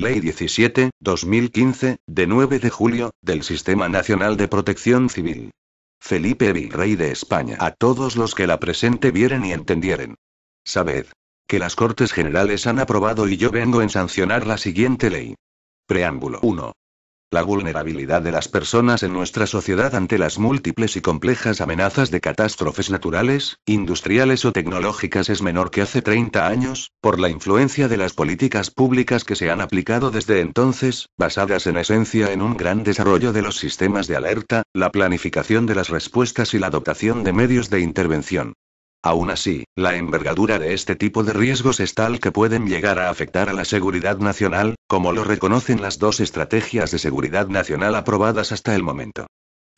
Ley 17, 2015, de 9 de julio, del Sistema Nacional de Protección Civil. Felipe Rey de España. A todos los que la presente vieren y entendieren. Sabed. Que las Cortes Generales han aprobado y yo vengo en sancionar la siguiente ley. Preámbulo 1. La vulnerabilidad de las personas en nuestra sociedad ante las múltiples y complejas amenazas de catástrofes naturales, industriales o tecnológicas es menor que hace 30 años, por la influencia de las políticas públicas que se han aplicado desde entonces, basadas en esencia en un gran desarrollo de los sistemas de alerta, la planificación de las respuestas y la adoptación de medios de intervención. Aún así, la envergadura de este tipo de riesgos es tal que pueden llegar a afectar a la seguridad nacional, como lo reconocen las dos estrategias de seguridad nacional aprobadas hasta el momento.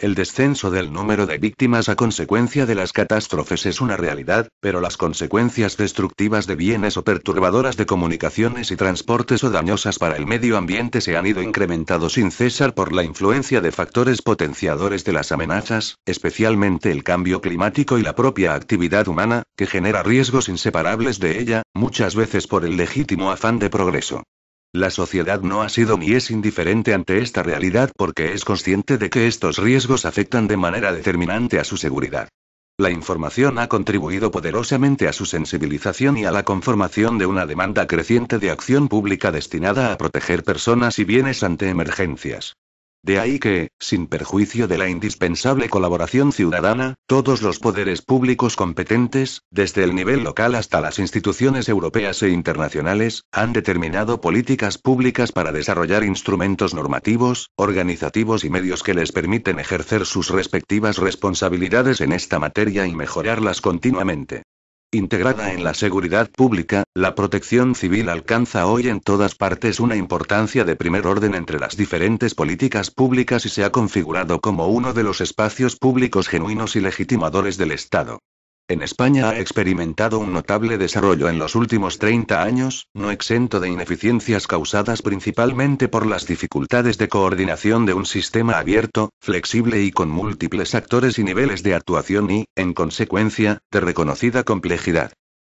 El descenso del número de víctimas a consecuencia de las catástrofes es una realidad, pero las consecuencias destructivas de bienes o perturbadoras de comunicaciones y transportes o dañosas para el medio ambiente se han ido incrementando sin cesar por la influencia de factores potenciadores de las amenazas, especialmente el cambio climático y la propia actividad humana, que genera riesgos inseparables de ella, muchas veces por el legítimo afán de progreso. La sociedad no ha sido ni es indiferente ante esta realidad porque es consciente de que estos riesgos afectan de manera determinante a su seguridad. La información ha contribuido poderosamente a su sensibilización y a la conformación de una demanda creciente de acción pública destinada a proteger personas y bienes ante emergencias. De ahí que, sin perjuicio de la indispensable colaboración ciudadana, todos los poderes públicos competentes, desde el nivel local hasta las instituciones europeas e internacionales, han determinado políticas públicas para desarrollar instrumentos normativos, organizativos y medios que les permiten ejercer sus respectivas responsabilidades en esta materia y mejorarlas continuamente. Integrada en la seguridad pública, la protección civil alcanza hoy en todas partes una importancia de primer orden entre las diferentes políticas públicas y se ha configurado como uno de los espacios públicos genuinos y legitimadores del Estado. En España ha experimentado un notable desarrollo en los últimos 30 años, no exento de ineficiencias causadas principalmente por las dificultades de coordinación de un sistema abierto, flexible y con múltiples actores y niveles de actuación y, en consecuencia, de reconocida complejidad.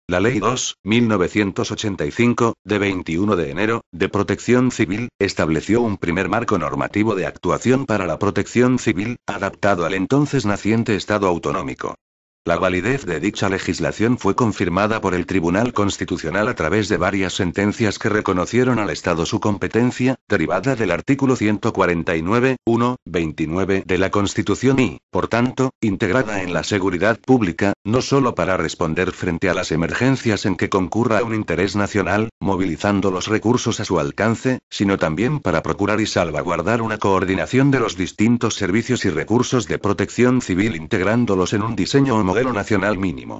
La Ley 2, 1985, de 21 de enero, de protección civil, estableció un primer marco normativo de actuación para la protección civil, adaptado al entonces naciente Estado autonómico. La validez de dicha legislación fue confirmada por el Tribunal Constitucional a través de varias sentencias que reconocieron al Estado su competencia, derivada del artículo 149, 29 de la Constitución y, por tanto, integrada en la seguridad pública, no sólo para responder frente a las emergencias en que concurra un interés nacional, movilizando los recursos a su alcance, sino también para procurar y salvaguardar una coordinación de los distintos servicios y recursos de protección civil integrándolos en un diseño homogéneo modelo nacional mínimo.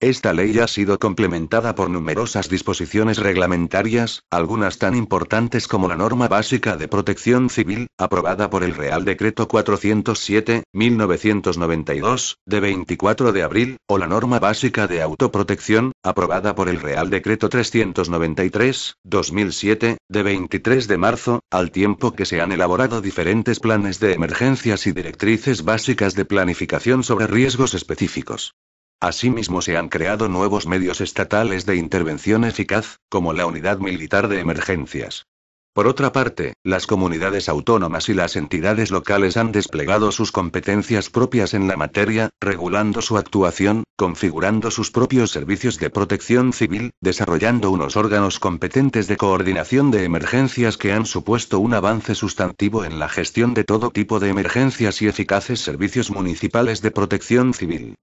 Esta ley ha sido complementada por numerosas disposiciones reglamentarias, algunas tan importantes como la norma básica de protección civil, aprobada por el Real Decreto 407-1992, de 24 de abril, o la norma básica de autoprotección, aprobada por el Real Decreto 393-2007, de 23 de marzo, al tiempo que se han elaborado diferentes planes de emergencias y directrices básicas de planificación sobre riesgos específicos. Asimismo se han creado nuevos medios estatales de intervención eficaz, como la Unidad Militar de Emergencias. Por otra parte, las comunidades autónomas y las entidades locales han desplegado sus competencias propias en la materia, regulando su actuación, configurando sus propios servicios de protección civil, desarrollando unos órganos competentes de coordinación de emergencias que han supuesto un avance sustantivo en la gestión de todo tipo de emergencias y eficaces servicios municipales de protección civil.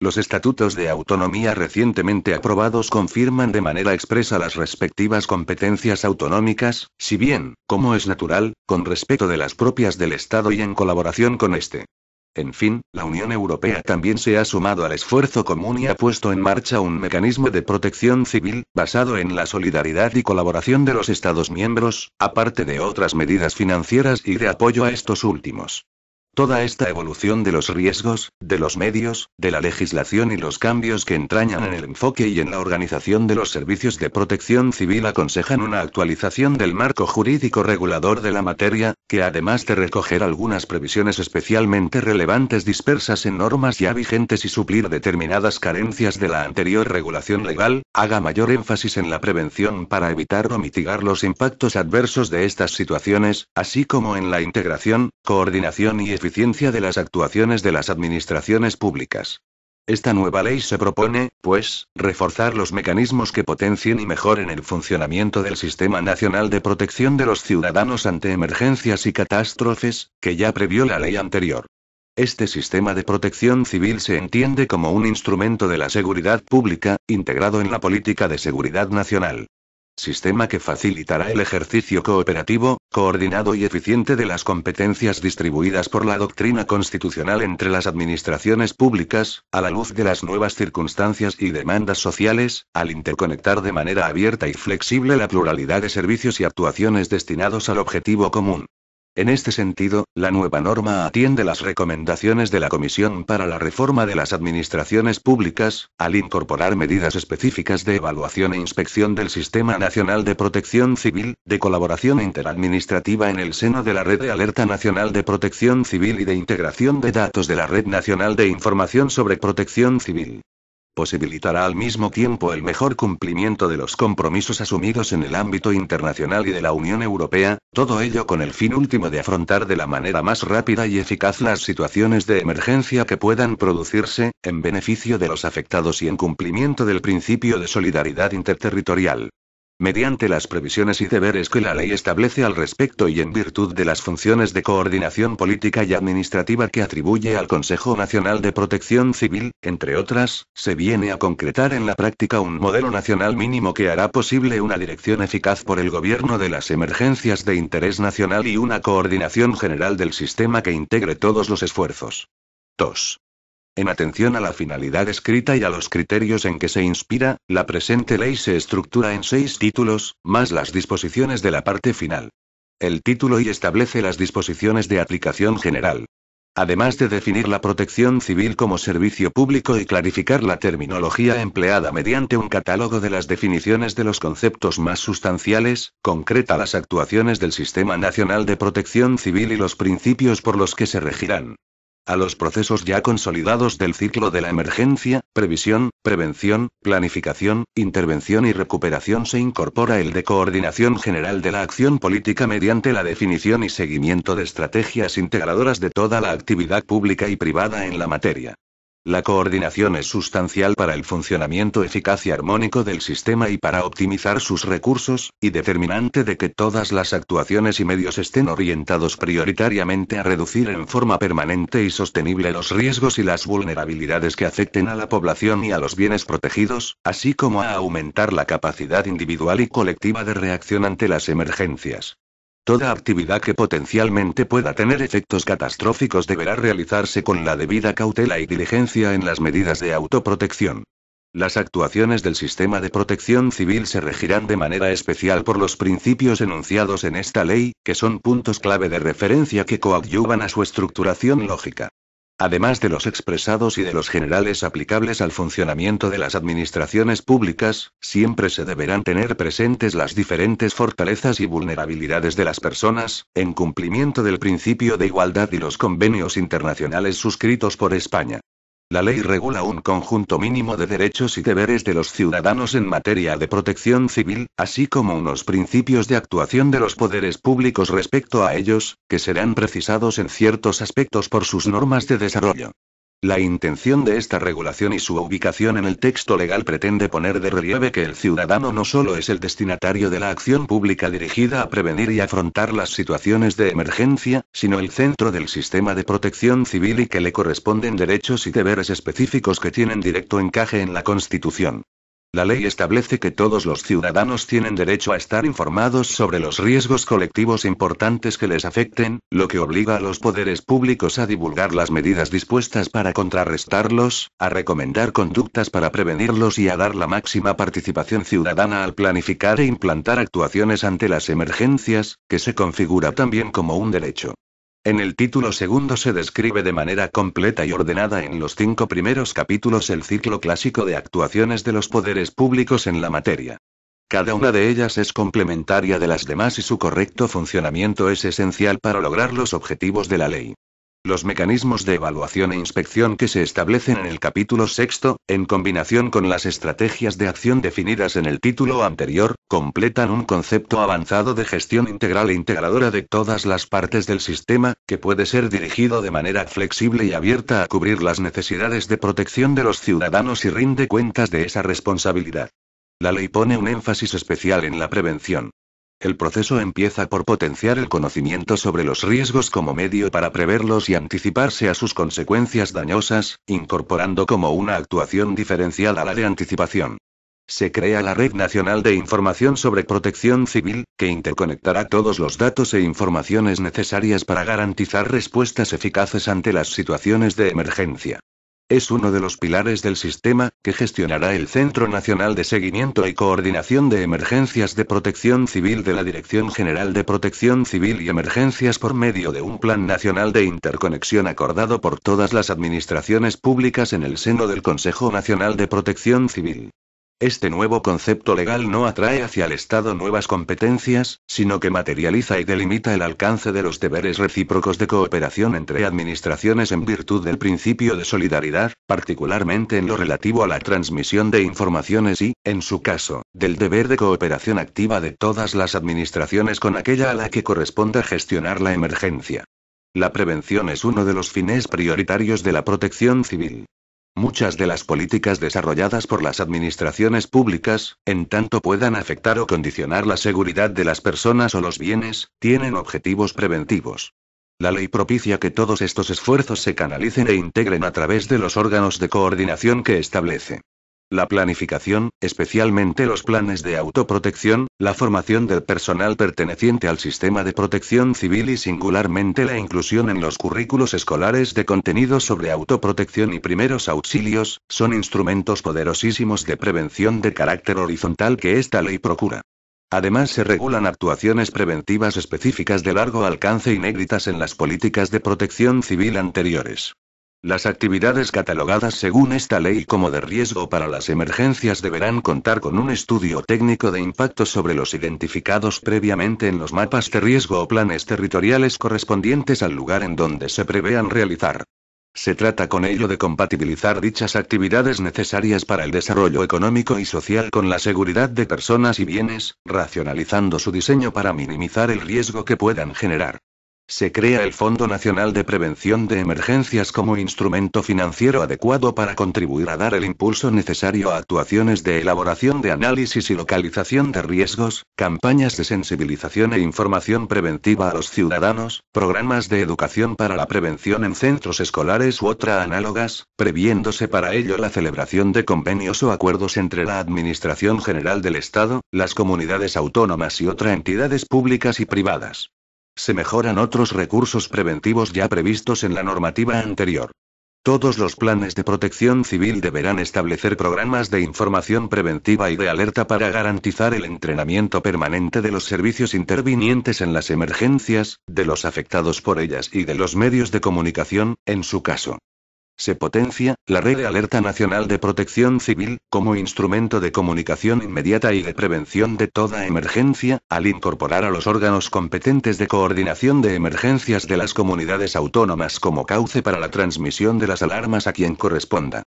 Los estatutos de autonomía recientemente aprobados confirman de manera expresa las respectivas competencias autonómicas, si bien, como es natural, con respeto de las propias del Estado y en colaboración con este. En fin, la Unión Europea también se ha sumado al esfuerzo común y ha puesto en marcha un mecanismo de protección civil, basado en la solidaridad y colaboración de los Estados miembros, aparte de otras medidas financieras y de apoyo a estos últimos. Toda esta evolución de los riesgos, de los medios, de la legislación y los cambios que entrañan en el enfoque y en la organización de los servicios de protección civil aconsejan una actualización del marco jurídico regulador de la materia, que además de recoger algunas previsiones especialmente relevantes dispersas en normas ya vigentes y suplir determinadas carencias de la anterior regulación legal, haga mayor énfasis en la prevención para evitar o mitigar los impactos adversos de estas situaciones, así como en la integración, coordinación y de las actuaciones de las administraciones públicas. Esta nueva ley se propone, pues, reforzar los mecanismos que potencien y mejoren el funcionamiento del Sistema Nacional de Protección de los Ciudadanos ante Emergencias y Catástrofes, que ya previó la ley anterior. Este sistema de protección civil se entiende como un instrumento de la seguridad pública, integrado en la política de seguridad nacional sistema que facilitará el ejercicio cooperativo, coordinado y eficiente de las competencias distribuidas por la doctrina constitucional entre las administraciones públicas, a la luz de las nuevas circunstancias y demandas sociales, al interconectar de manera abierta y flexible la pluralidad de servicios y actuaciones destinados al objetivo común. En este sentido, la nueva norma atiende las recomendaciones de la Comisión para la Reforma de las Administraciones Públicas, al incorporar medidas específicas de evaluación e inspección del Sistema Nacional de Protección Civil, de colaboración interadministrativa en el seno de la Red de Alerta Nacional de Protección Civil y de integración de datos de la Red Nacional de Información sobre Protección Civil posibilitará al mismo tiempo el mejor cumplimiento de los compromisos asumidos en el ámbito internacional y de la Unión Europea, todo ello con el fin último de afrontar de la manera más rápida y eficaz las situaciones de emergencia que puedan producirse, en beneficio de los afectados y en cumplimiento del principio de solidaridad interterritorial mediante las previsiones y deberes que la ley establece al respecto y en virtud de las funciones de coordinación política y administrativa que atribuye al Consejo Nacional de Protección Civil, entre otras, se viene a concretar en la práctica un modelo nacional mínimo que hará posible una dirección eficaz por el gobierno de las emergencias de interés nacional y una coordinación general del sistema que integre todos los esfuerzos. 2. En atención a la finalidad escrita y a los criterios en que se inspira, la presente ley se estructura en seis títulos, más las disposiciones de la parte final. El título I establece las disposiciones de aplicación general. Además de definir la protección civil como servicio público y clarificar la terminología empleada mediante un catálogo de las definiciones de los conceptos más sustanciales, concreta las actuaciones del Sistema Nacional de Protección Civil y los principios por los que se regirán a los procesos ya consolidados del ciclo de la emergencia, previsión, prevención, planificación, intervención y recuperación se incorpora el de coordinación general de la acción política mediante la definición y seguimiento de estrategias integradoras de toda la actividad pública y privada en la materia. La coordinación es sustancial para el funcionamiento eficaz y armónico del sistema y para optimizar sus recursos, y determinante de que todas las actuaciones y medios estén orientados prioritariamente a reducir en forma permanente y sostenible los riesgos y las vulnerabilidades que afecten a la población y a los bienes protegidos, así como a aumentar la capacidad individual y colectiva de reacción ante las emergencias. Toda actividad que potencialmente pueda tener efectos catastróficos deberá realizarse con la debida cautela y diligencia en las medidas de autoprotección. Las actuaciones del sistema de protección civil se regirán de manera especial por los principios enunciados en esta ley, que son puntos clave de referencia que coadyuvan a su estructuración lógica además de los expresados y de los generales aplicables al funcionamiento de las administraciones públicas, siempre se deberán tener presentes las diferentes fortalezas y vulnerabilidades de las personas, en cumplimiento del principio de igualdad y los convenios internacionales suscritos por España. La ley regula un conjunto mínimo de derechos y deberes de los ciudadanos en materia de protección civil, así como unos principios de actuación de los poderes públicos respecto a ellos, que serán precisados en ciertos aspectos por sus normas de desarrollo. La intención de esta regulación y su ubicación en el texto legal pretende poner de relieve que el ciudadano no solo es el destinatario de la acción pública dirigida a prevenir y afrontar las situaciones de emergencia, sino el centro del sistema de protección civil y que le corresponden derechos y deberes específicos que tienen directo encaje en la Constitución. La ley establece que todos los ciudadanos tienen derecho a estar informados sobre los riesgos colectivos importantes que les afecten, lo que obliga a los poderes públicos a divulgar las medidas dispuestas para contrarrestarlos, a recomendar conductas para prevenirlos y a dar la máxima participación ciudadana al planificar e implantar actuaciones ante las emergencias, que se configura también como un derecho. En el título segundo se describe de manera completa y ordenada en los cinco primeros capítulos el ciclo clásico de actuaciones de los poderes públicos en la materia. Cada una de ellas es complementaria de las demás y su correcto funcionamiento es esencial para lograr los objetivos de la ley. Los mecanismos de evaluación e inspección que se establecen en el capítulo sexto, en combinación con las estrategias de acción definidas en el título anterior, completan un concepto avanzado de gestión integral e integradora de todas las partes del sistema, que puede ser dirigido de manera flexible y abierta a cubrir las necesidades de protección de los ciudadanos y rinde cuentas de esa responsabilidad. La ley pone un énfasis especial en la prevención. El proceso empieza por potenciar el conocimiento sobre los riesgos como medio para preverlos y anticiparse a sus consecuencias dañosas, incorporando como una actuación diferencial a la de anticipación. Se crea la Red Nacional de Información sobre Protección Civil, que interconectará todos los datos e informaciones necesarias para garantizar respuestas eficaces ante las situaciones de emergencia. Es uno de los pilares del sistema, que gestionará el Centro Nacional de Seguimiento y Coordinación de Emergencias de Protección Civil de la Dirección General de Protección Civil y Emergencias por medio de un Plan Nacional de Interconexión acordado por todas las administraciones públicas en el seno del Consejo Nacional de Protección Civil. Este nuevo concepto legal no atrae hacia el Estado nuevas competencias, sino que materializa y delimita el alcance de los deberes recíprocos de cooperación entre administraciones en virtud del principio de solidaridad, particularmente en lo relativo a la transmisión de informaciones y, en su caso, del deber de cooperación activa de todas las administraciones con aquella a la que corresponda gestionar la emergencia. La prevención es uno de los fines prioritarios de la protección civil. Muchas de las políticas desarrolladas por las administraciones públicas, en tanto puedan afectar o condicionar la seguridad de las personas o los bienes, tienen objetivos preventivos. La ley propicia que todos estos esfuerzos se canalicen e integren a través de los órganos de coordinación que establece. La planificación, especialmente los planes de autoprotección, la formación del personal perteneciente al sistema de protección civil y singularmente la inclusión en los currículos escolares de contenido sobre autoprotección y primeros auxilios, son instrumentos poderosísimos de prevención de carácter horizontal que esta ley procura. Además se regulan actuaciones preventivas específicas de largo alcance inéditas en las políticas de protección civil anteriores. Las actividades catalogadas según esta ley como de riesgo para las emergencias deberán contar con un estudio técnico de impacto sobre los identificados previamente en los mapas de riesgo o planes territoriales correspondientes al lugar en donde se prevean realizar. Se trata con ello de compatibilizar dichas actividades necesarias para el desarrollo económico y social con la seguridad de personas y bienes, racionalizando su diseño para minimizar el riesgo que puedan generar. Se crea el Fondo Nacional de Prevención de Emergencias como instrumento financiero adecuado para contribuir a dar el impulso necesario a actuaciones de elaboración de análisis y localización de riesgos, campañas de sensibilización e información preventiva a los ciudadanos, programas de educación para la prevención en centros escolares u otras análogas, previéndose para ello la celebración de convenios o acuerdos entre la Administración General del Estado, las comunidades autónomas y otras entidades públicas y privadas. Se mejoran otros recursos preventivos ya previstos en la normativa anterior. Todos los planes de protección civil deberán establecer programas de información preventiva y de alerta para garantizar el entrenamiento permanente de los servicios intervinientes en las emergencias, de los afectados por ellas y de los medios de comunicación, en su caso. Se potencia, la Red de Alerta Nacional de Protección Civil, como instrumento de comunicación inmediata y de prevención de toda emergencia, al incorporar a los órganos competentes de coordinación de emergencias de las comunidades autónomas como cauce para la transmisión de las alarmas a quien corresponda.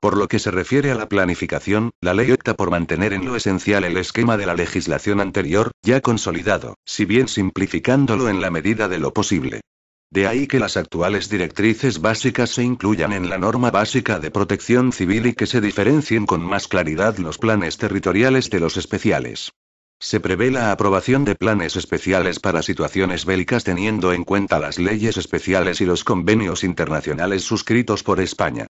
Por lo que se refiere a la planificación, la ley opta por mantener en lo esencial el esquema de la legislación anterior, ya consolidado, si bien simplificándolo en la medida de lo posible. De ahí que las actuales directrices básicas se incluyan en la norma básica de protección civil y que se diferencien con más claridad los planes territoriales de los especiales. Se prevé la aprobación de planes especiales para situaciones bélicas teniendo en cuenta las leyes especiales y los convenios internacionales suscritos por España.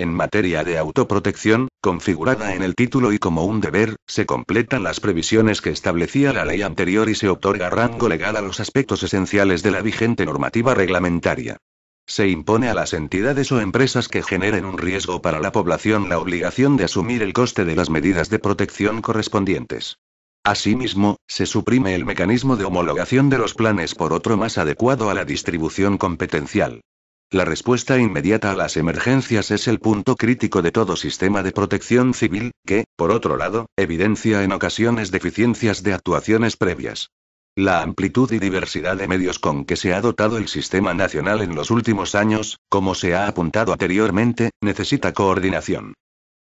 En materia de autoprotección, configurada en el título y como un deber, se completan las previsiones que establecía la ley anterior y se otorga rango legal a los aspectos esenciales de la vigente normativa reglamentaria. Se impone a las entidades o empresas que generen un riesgo para la población la obligación de asumir el coste de las medidas de protección correspondientes. Asimismo, se suprime el mecanismo de homologación de los planes por otro más adecuado a la distribución competencial. La respuesta inmediata a las emergencias es el punto crítico de todo sistema de protección civil, que, por otro lado, evidencia en ocasiones deficiencias de actuaciones previas. La amplitud y diversidad de medios con que se ha dotado el sistema nacional en los últimos años, como se ha apuntado anteriormente, necesita coordinación.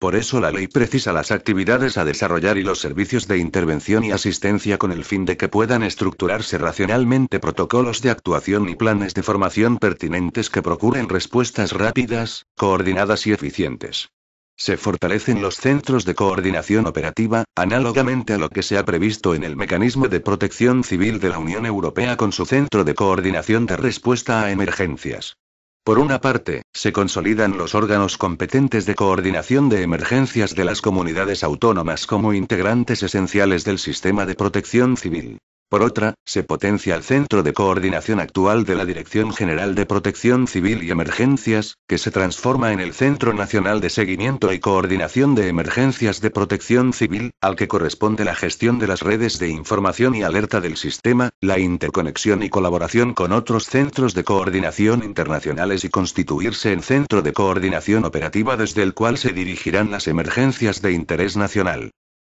Por eso la ley precisa las actividades a desarrollar y los servicios de intervención y asistencia con el fin de que puedan estructurarse racionalmente protocolos de actuación y planes de formación pertinentes que procuren respuestas rápidas, coordinadas y eficientes. Se fortalecen los centros de coordinación operativa, análogamente a lo que se ha previsto en el Mecanismo de Protección Civil de la Unión Europea con su Centro de Coordinación de Respuesta a Emergencias. Por una parte, se consolidan los órganos competentes de coordinación de emergencias de las comunidades autónomas como integrantes esenciales del sistema de protección civil. Por otra, se potencia el Centro de Coordinación actual de la Dirección General de Protección Civil y Emergencias, que se transforma en el Centro Nacional de Seguimiento y Coordinación de Emergencias de Protección Civil, al que corresponde la gestión de las redes de información y alerta del sistema, la interconexión y colaboración con otros centros de coordinación internacionales y constituirse en Centro de Coordinación Operativa desde el cual se dirigirán las emergencias de interés nacional.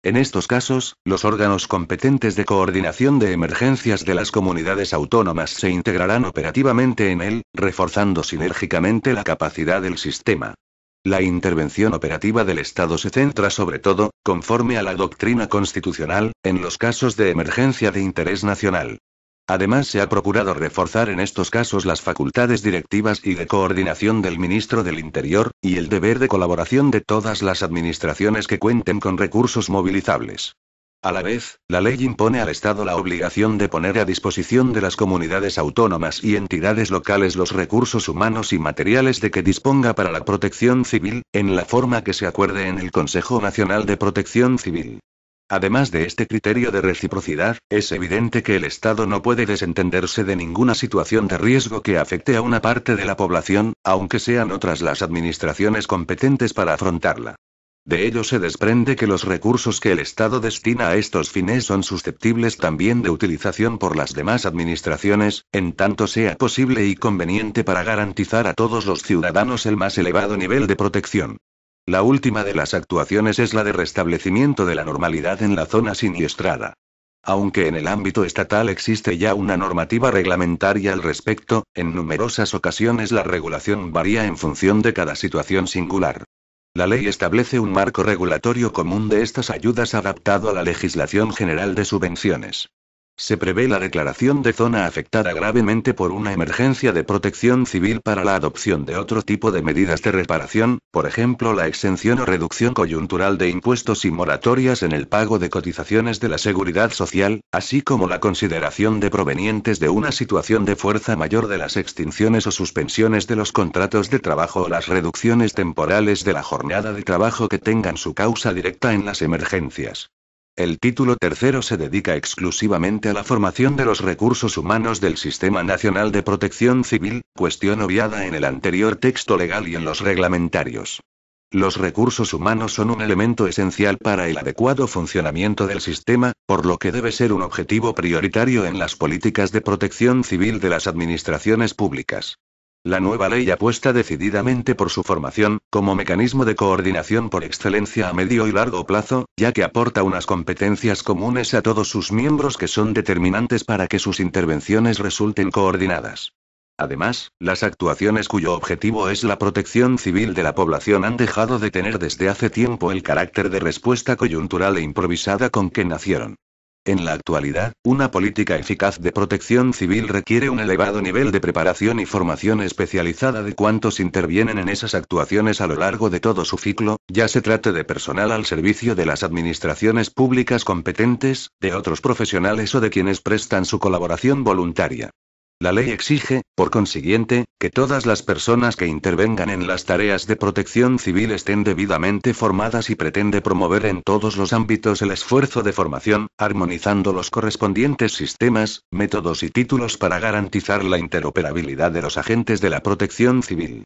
En estos casos, los órganos competentes de coordinación de emergencias de las comunidades autónomas se integrarán operativamente en él, reforzando sinérgicamente la capacidad del sistema. La intervención operativa del Estado se centra sobre todo, conforme a la doctrina constitucional, en los casos de emergencia de interés nacional. Además, se ha procurado reforzar en estos casos las facultades directivas y de coordinación del ministro del Interior, y el deber de colaboración de todas las administraciones que cuenten con recursos movilizables. A la vez, la ley impone al Estado la obligación de poner a disposición de las comunidades autónomas y entidades locales los recursos humanos y materiales de que disponga para la protección civil, en la forma que se acuerde en el Consejo Nacional de Protección Civil. Además de este criterio de reciprocidad, es evidente que el Estado no puede desentenderse de ninguna situación de riesgo que afecte a una parte de la población, aunque sean otras las administraciones competentes para afrontarla. De ello se desprende que los recursos que el Estado destina a estos fines son susceptibles también de utilización por las demás administraciones, en tanto sea posible y conveniente para garantizar a todos los ciudadanos el más elevado nivel de protección. La última de las actuaciones es la de restablecimiento de la normalidad en la zona siniestrada. Aunque en el ámbito estatal existe ya una normativa reglamentaria al respecto, en numerosas ocasiones la regulación varía en función de cada situación singular. La ley establece un marco regulatorio común de estas ayudas adaptado a la legislación general de subvenciones. Se prevé la declaración de zona afectada gravemente por una emergencia de protección civil para la adopción de otro tipo de medidas de reparación, por ejemplo la exención o reducción coyuntural de impuestos y moratorias en el pago de cotizaciones de la seguridad social, así como la consideración de provenientes de una situación de fuerza mayor de las extinciones o suspensiones de los contratos de trabajo o las reducciones temporales de la jornada de trabajo que tengan su causa directa en las emergencias. El título tercero se dedica exclusivamente a la formación de los recursos humanos del Sistema Nacional de Protección Civil, cuestión obviada en el anterior texto legal y en los reglamentarios. Los recursos humanos son un elemento esencial para el adecuado funcionamiento del sistema, por lo que debe ser un objetivo prioritario en las políticas de protección civil de las administraciones públicas. La nueva ley apuesta decididamente por su formación, como mecanismo de coordinación por excelencia a medio y largo plazo, ya que aporta unas competencias comunes a todos sus miembros que son determinantes para que sus intervenciones resulten coordinadas. Además, las actuaciones cuyo objetivo es la protección civil de la población han dejado de tener desde hace tiempo el carácter de respuesta coyuntural e improvisada con que nacieron. En la actualidad, una política eficaz de protección civil requiere un elevado nivel de preparación y formación especializada de cuantos intervienen en esas actuaciones a lo largo de todo su ciclo, ya se trate de personal al servicio de las administraciones públicas competentes, de otros profesionales o de quienes prestan su colaboración voluntaria. La ley exige, por consiguiente, que todas las personas que intervengan en las tareas de protección civil estén debidamente formadas y pretende promover en todos los ámbitos el esfuerzo de formación, armonizando los correspondientes sistemas, métodos y títulos para garantizar la interoperabilidad de los agentes de la protección civil.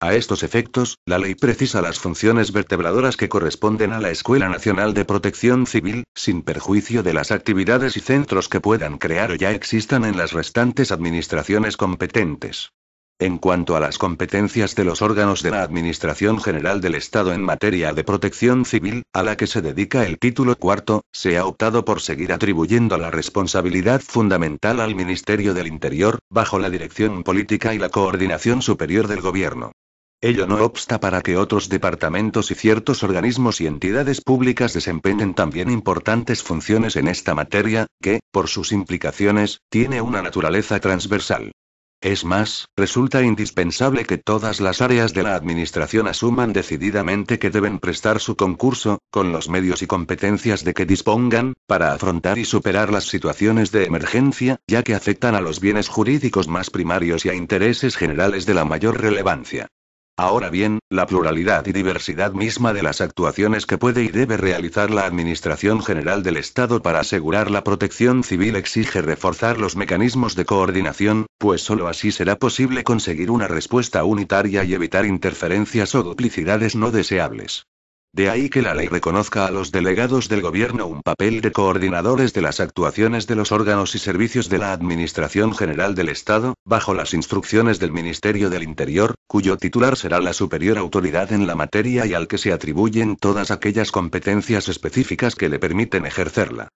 A estos efectos, la ley precisa las funciones vertebradoras que corresponden a la Escuela Nacional de Protección Civil, sin perjuicio de las actividades y centros que puedan crear o ya existan en las restantes administraciones competentes. En cuanto a las competencias de los órganos de la Administración General del Estado en materia de protección civil, a la que se dedica el título cuarto, se ha optado por seguir atribuyendo la responsabilidad fundamental al Ministerio del Interior, bajo la dirección política y la coordinación superior del Gobierno. Ello no obsta para que otros departamentos y ciertos organismos y entidades públicas desempeñen también importantes funciones en esta materia, que, por sus implicaciones, tiene una naturaleza transversal. Es más, resulta indispensable que todas las áreas de la Administración asuman decididamente que deben prestar su concurso, con los medios y competencias de que dispongan, para afrontar y superar las situaciones de emergencia, ya que afectan a los bienes jurídicos más primarios y a intereses generales de la mayor relevancia. Ahora bien, la pluralidad y diversidad misma de las actuaciones que puede y debe realizar la Administración General del Estado para asegurar la protección civil exige reforzar los mecanismos de coordinación, pues sólo así será posible conseguir una respuesta unitaria y evitar interferencias o duplicidades no deseables. De ahí que la ley reconozca a los delegados del gobierno un papel de coordinadores de las actuaciones de los órganos y servicios de la Administración General del Estado, bajo las instrucciones del Ministerio del Interior, cuyo titular será la superior autoridad en la materia y al que se atribuyen todas aquellas competencias específicas que le permiten ejercerla.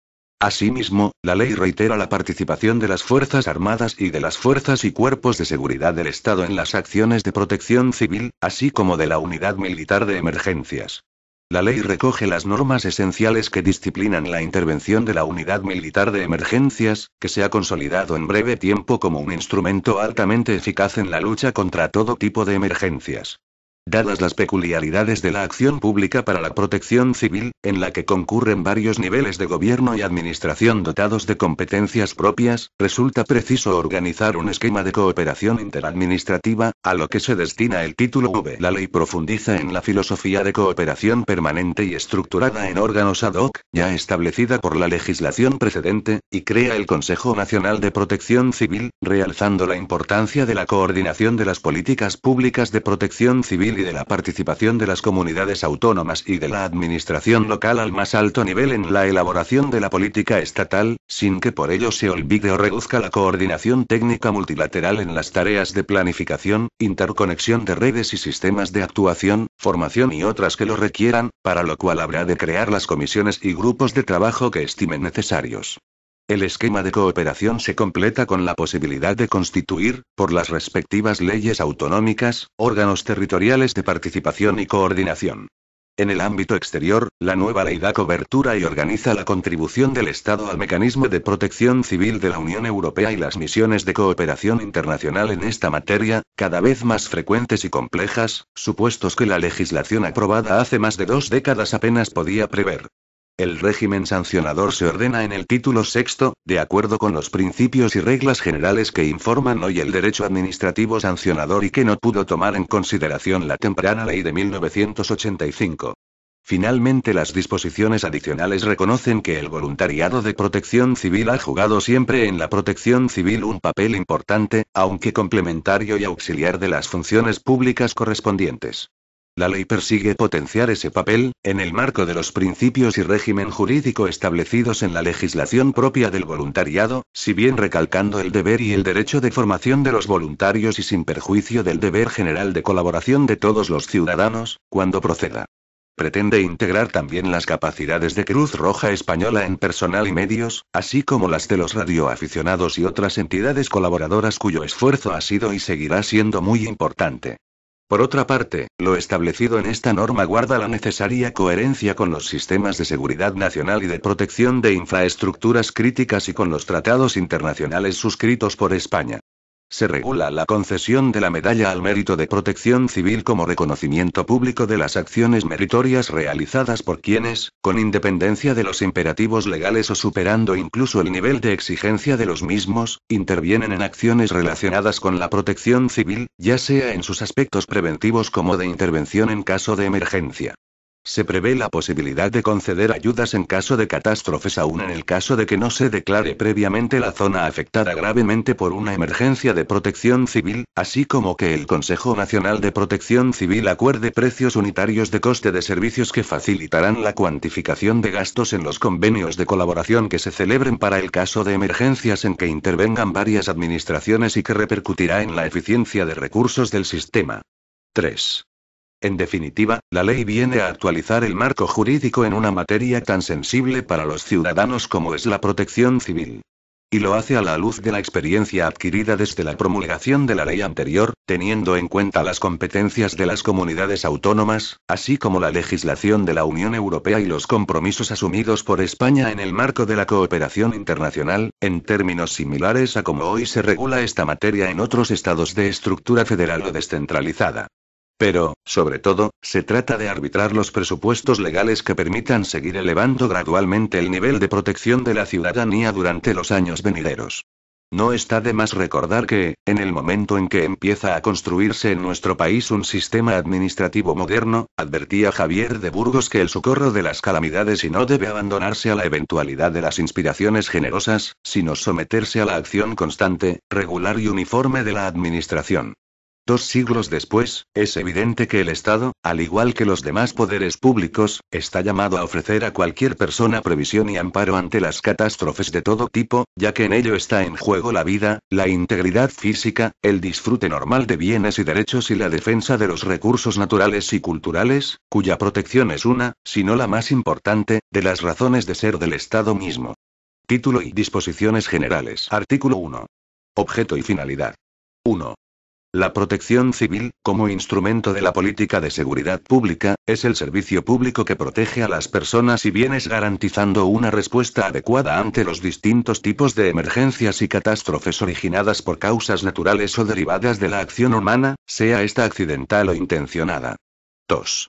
Asimismo, la ley reitera la participación de las Fuerzas Armadas y de las Fuerzas y Cuerpos de Seguridad del Estado en las acciones de protección civil, así como de la Unidad Militar de Emergencias. La ley recoge las normas esenciales que disciplinan la intervención de la Unidad Militar de Emergencias, que se ha consolidado en breve tiempo como un instrumento altamente eficaz en la lucha contra todo tipo de emergencias. Dadas las peculiaridades de la acción pública para la protección civil, en la que concurren varios niveles de gobierno y administración dotados de competencias propias, resulta preciso organizar un esquema de cooperación interadministrativa, a lo que se destina el título V. La ley profundiza en la filosofía de cooperación permanente y estructurada en órganos ad hoc, ya establecida por la legislación precedente, y crea el Consejo Nacional de Protección Civil, realzando la importancia de la coordinación de las políticas públicas de protección civil y de la participación de las comunidades autónomas y de la administración local al más alto nivel en la elaboración de la política estatal, sin que por ello se olvide o reduzca la coordinación técnica multilateral en las tareas de planificación, interconexión de redes y sistemas de actuación, formación y otras que lo requieran, para lo cual habrá de crear las comisiones y grupos de trabajo que estimen necesarios. El esquema de cooperación se completa con la posibilidad de constituir, por las respectivas leyes autonómicas, órganos territoriales de participación y coordinación. En el ámbito exterior, la nueva ley da cobertura y organiza la contribución del Estado al mecanismo de protección civil de la Unión Europea y las misiones de cooperación internacional en esta materia, cada vez más frecuentes y complejas, supuestos que la legislación aprobada hace más de dos décadas apenas podía prever. El régimen sancionador se ordena en el título sexto, de acuerdo con los principios y reglas generales que informan hoy el derecho administrativo sancionador y que no pudo tomar en consideración la temprana ley de 1985. Finalmente las disposiciones adicionales reconocen que el voluntariado de protección civil ha jugado siempre en la protección civil un papel importante, aunque complementario y auxiliar de las funciones públicas correspondientes. La ley persigue potenciar ese papel, en el marco de los principios y régimen jurídico establecidos en la legislación propia del voluntariado, si bien recalcando el deber y el derecho de formación de los voluntarios y sin perjuicio del deber general de colaboración de todos los ciudadanos, cuando proceda. Pretende integrar también las capacidades de Cruz Roja Española en personal y medios, así como las de los radioaficionados y otras entidades colaboradoras cuyo esfuerzo ha sido y seguirá siendo muy importante. Por otra parte, lo establecido en esta norma guarda la necesaria coherencia con los sistemas de seguridad nacional y de protección de infraestructuras críticas y con los tratados internacionales suscritos por España. Se regula la concesión de la Medalla al Mérito de Protección Civil como reconocimiento público de las acciones meritorias realizadas por quienes, con independencia de los imperativos legales o superando incluso el nivel de exigencia de los mismos, intervienen en acciones relacionadas con la protección civil, ya sea en sus aspectos preventivos como de intervención en caso de emergencia. Se prevé la posibilidad de conceder ayudas en caso de catástrofes aún en el caso de que no se declare previamente la zona afectada gravemente por una emergencia de protección civil, así como que el Consejo Nacional de Protección Civil acuerde precios unitarios de coste de servicios que facilitarán la cuantificación de gastos en los convenios de colaboración que se celebren para el caso de emergencias en que intervengan varias administraciones y que repercutirá en la eficiencia de recursos del sistema. 3. En definitiva, la ley viene a actualizar el marco jurídico en una materia tan sensible para los ciudadanos como es la protección civil. Y lo hace a la luz de la experiencia adquirida desde la promulgación de la ley anterior, teniendo en cuenta las competencias de las comunidades autónomas, así como la legislación de la Unión Europea y los compromisos asumidos por España en el marco de la cooperación internacional, en términos similares a como hoy se regula esta materia en otros estados de estructura federal o descentralizada. Pero, sobre todo, se trata de arbitrar los presupuestos legales que permitan seguir elevando gradualmente el nivel de protección de la ciudadanía durante los años venideros. No está de más recordar que, en el momento en que empieza a construirse en nuestro país un sistema administrativo moderno, advertía Javier de Burgos que el socorro de las calamidades y no debe abandonarse a la eventualidad de las inspiraciones generosas, sino someterse a la acción constante, regular y uniforme de la administración. Dos siglos después, es evidente que el Estado, al igual que los demás poderes públicos, está llamado a ofrecer a cualquier persona previsión y amparo ante las catástrofes de todo tipo, ya que en ello está en juego la vida, la integridad física, el disfrute normal de bienes y derechos y la defensa de los recursos naturales y culturales, cuya protección es una, si no la más importante, de las razones de ser del Estado mismo. Título y disposiciones generales. Artículo 1. Objeto y finalidad. 1. La protección civil, como instrumento de la política de seguridad pública, es el servicio público que protege a las personas y bienes garantizando una respuesta adecuada ante los distintos tipos de emergencias y catástrofes originadas por causas naturales o derivadas de la acción humana, sea esta accidental o intencionada. 2.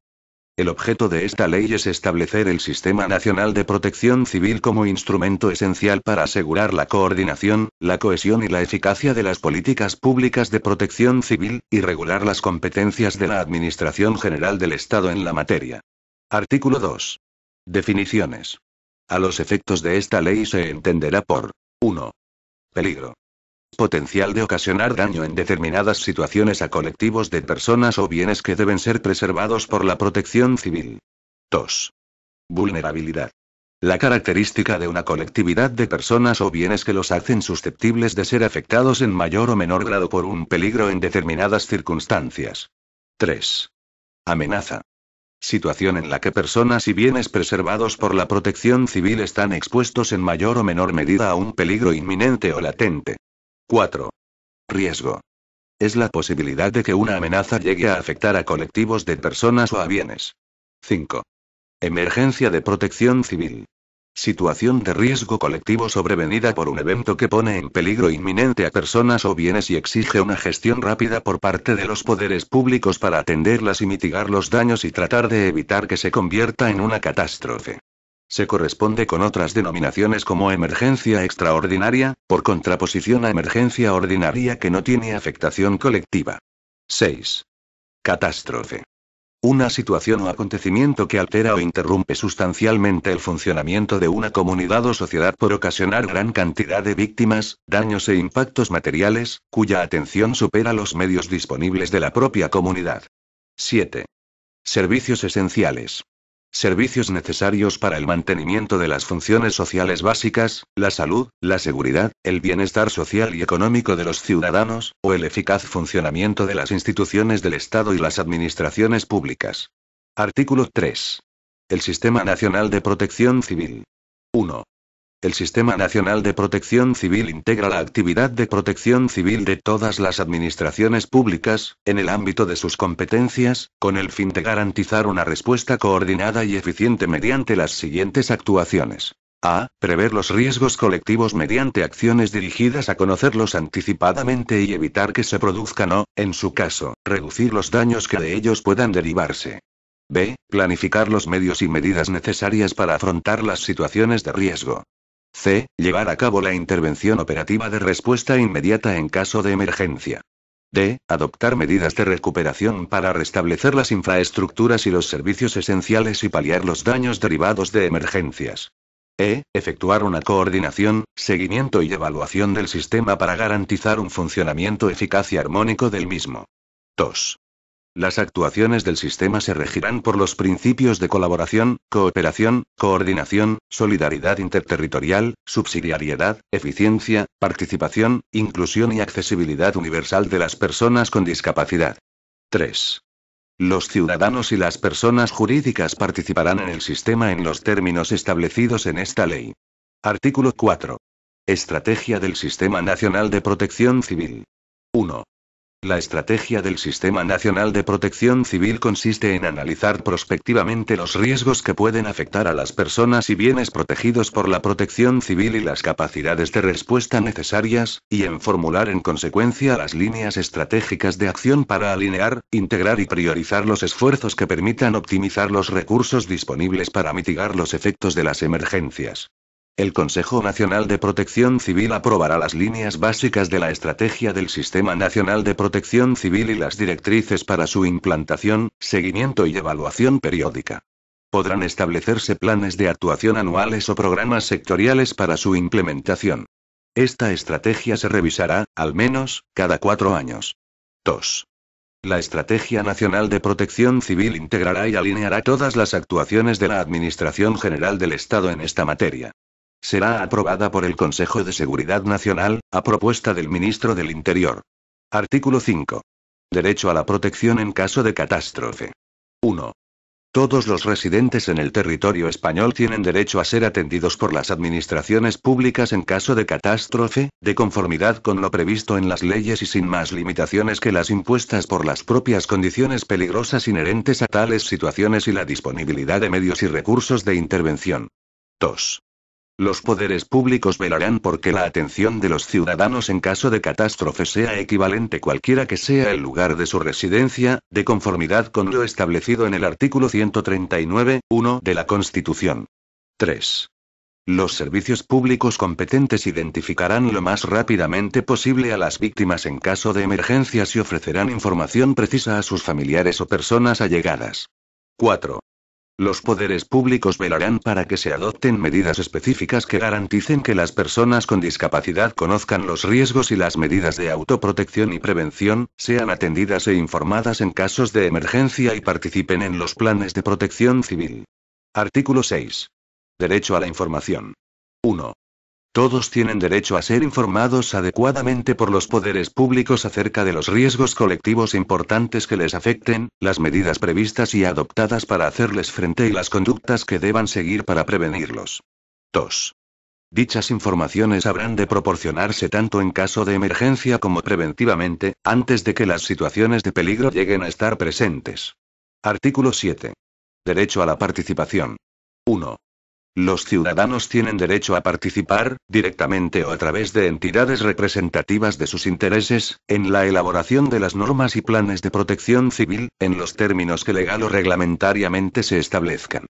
El objeto de esta ley es establecer el Sistema Nacional de Protección Civil como instrumento esencial para asegurar la coordinación, la cohesión y la eficacia de las políticas públicas de protección civil, y regular las competencias de la Administración General del Estado en la materia. Artículo 2. Definiciones. A los efectos de esta ley se entenderá por 1. Peligro potencial de ocasionar daño en determinadas situaciones a colectivos de personas o bienes que deben ser preservados por la protección civil. 2. Vulnerabilidad. La característica de una colectividad de personas o bienes que los hacen susceptibles de ser afectados en mayor o menor grado por un peligro en determinadas circunstancias. 3. Amenaza. Situación en la que personas y bienes preservados por la protección civil están expuestos en mayor o menor medida a un peligro inminente o latente. 4. Riesgo. Es la posibilidad de que una amenaza llegue a afectar a colectivos de personas o a bienes. 5. Emergencia de protección civil. Situación de riesgo colectivo sobrevenida por un evento que pone en peligro inminente a personas o bienes y exige una gestión rápida por parte de los poderes públicos para atenderlas y mitigar los daños y tratar de evitar que se convierta en una catástrofe. Se corresponde con otras denominaciones como emergencia extraordinaria, por contraposición a emergencia ordinaria que no tiene afectación colectiva. 6. Catástrofe. Una situación o acontecimiento que altera o interrumpe sustancialmente el funcionamiento de una comunidad o sociedad por ocasionar gran cantidad de víctimas, daños e impactos materiales, cuya atención supera los medios disponibles de la propia comunidad. 7. Servicios esenciales. Servicios necesarios para el mantenimiento de las funciones sociales básicas, la salud, la seguridad, el bienestar social y económico de los ciudadanos, o el eficaz funcionamiento de las instituciones del Estado y las administraciones públicas. Artículo 3. El Sistema Nacional de Protección Civil. 1. El Sistema Nacional de Protección Civil integra la actividad de protección civil de todas las administraciones públicas, en el ámbito de sus competencias, con el fin de garantizar una respuesta coordinada y eficiente mediante las siguientes actuaciones. A. Prever los riesgos colectivos mediante acciones dirigidas a conocerlos anticipadamente y evitar que se produzcan o, en su caso, reducir los daños que de ellos puedan derivarse. B. Planificar los medios y medidas necesarias para afrontar las situaciones de riesgo. C. Llevar a cabo la intervención operativa de respuesta inmediata en caso de emergencia. D. Adoptar medidas de recuperación para restablecer las infraestructuras y los servicios esenciales y paliar los daños derivados de emergencias. E. Efectuar una coordinación, seguimiento y evaluación del sistema para garantizar un funcionamiento eficaz y armónico del mismo. 2. Las actuaciones del sistema se regirán por los principios de colaboración, cooperación, coordinación, solidaridad interterritorial, subsidiariedad, eficiencia, participación, inclusión y accesibilidad universal de las personas con discapacidad. 3. Los ciudadanos y las personas jurídicas participarán en el sistema en los términos establecidos en esta ley. Artículo 4. Estrategia del Sistema Nacional de Protección Civil. 1. La estrategia del Sistema Nacional de Protección Civil consiste en analizar prospectivamente los riesgos que pueden afectar a las personas y bienes protegidos por la protección civil y las capacidades de respuesta necesarias, y en formular en consecuencia las líneas estratégicas de acción para alinear, integrar y priorizar los esfuerzos que permitan optimizar los recursos disponibles para mitigar los efectos de las emergencias. El Consejo Nacional de Protección Civil aprobará las líneas básicas de la estrategia del Sistema Nacional de Protección Civil y las directrices para su implantación, seguimiento y evaluación periódica. Podrán establecerse planes de actuación anuales o programas sectoriales para su implementación. Esta estrategia se revisará, al menos, cada cuatro años. 2. La Estrategia Nacional de Protección Civil integrará y alineará todas las actuaciones de la Administración General del Estado en esta materia. Será aprobada por el Consejo de Seguridad Nacional, a propuesta del ministro del Interior. Artículo 5. Derecho a la protección en caso de catástrofe. 1. Todos los residentes en el territorio español tienen derecho a ser atendidos por las administraciones públicas en caso de catástrofe, de conformidad con lo previsto en las leyes y sin más limitaciones que las impuestas por las propias condiciones peligrosas inherentes a tales situaciones y la disponibilidad de medios y recursos de intervención. 2. Los poderes públicos velarán porque la atención de los ciudadanos en caso de catástrofe sea equivalente cualquiera que sea el lugar de su residencia, de conformidad con lo establecido en el artículo 139.1 de la Constitución. 3. Los servicios públicos competentes identificarán lo más rápidamente posible a las víctimas en caso de emergencias y ofrecerán información precisa a sus familiares o personas allegadas. 4. Los poderes públicos velarán para que se adopten medidas específicas que garanticen que las personas con discapacidad conozcan los riesgos y las medidas de autoprotección y prevención, sean atendidas e informadas en casos de emergencia y participen en los planes de protección civil. Artículo 6. Derecho a la información. 1. Todos tienen derecho a ser informados adecuadamente por los poderes públicos acerca de los riesgos colectivos importantes que les afecten, las medidas previstas y adoptadas para hacerles frente y las conductas que deban seguir para prevenirlos. 2. Dichas informaciones habrán de proporcionarse tanto en caso de emergencia como preventivamente, antes de que las situaciones de peligro lleguen a estar presentes. Artículo 7. Derecho a la participación. 1. Los ciudadanos tienen derecho a participar, directamente o a través de entidades representativas de sus intereses, en la elaboración de las normas y planes de protección civil, en los términos que legal o reglamentariamente se establezcan.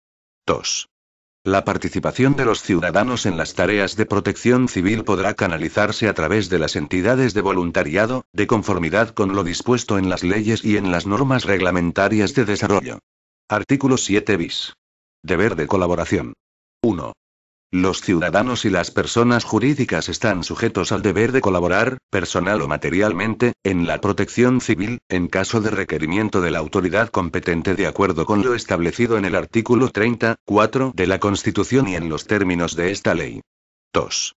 2. La participación de los ciudadanos en las tareas de protección civil podrá canalizarse a través de las entidades de voluntariado, de conformidad con lo dispuesto en las leyes y en las normas reglamentarias de desarrollo. Artículo 7 bis. Deber de colaboración. 1. Los ciudadanos y las personas jurídicas están sujetos al deber de colaborar, personal o materialmente, en la protección civil, en caso de requerimiento de la autoridad competente de acuerdo con lo establecido en el artículo 30, 4 de la Constitución y en los términos de esta ley. 2.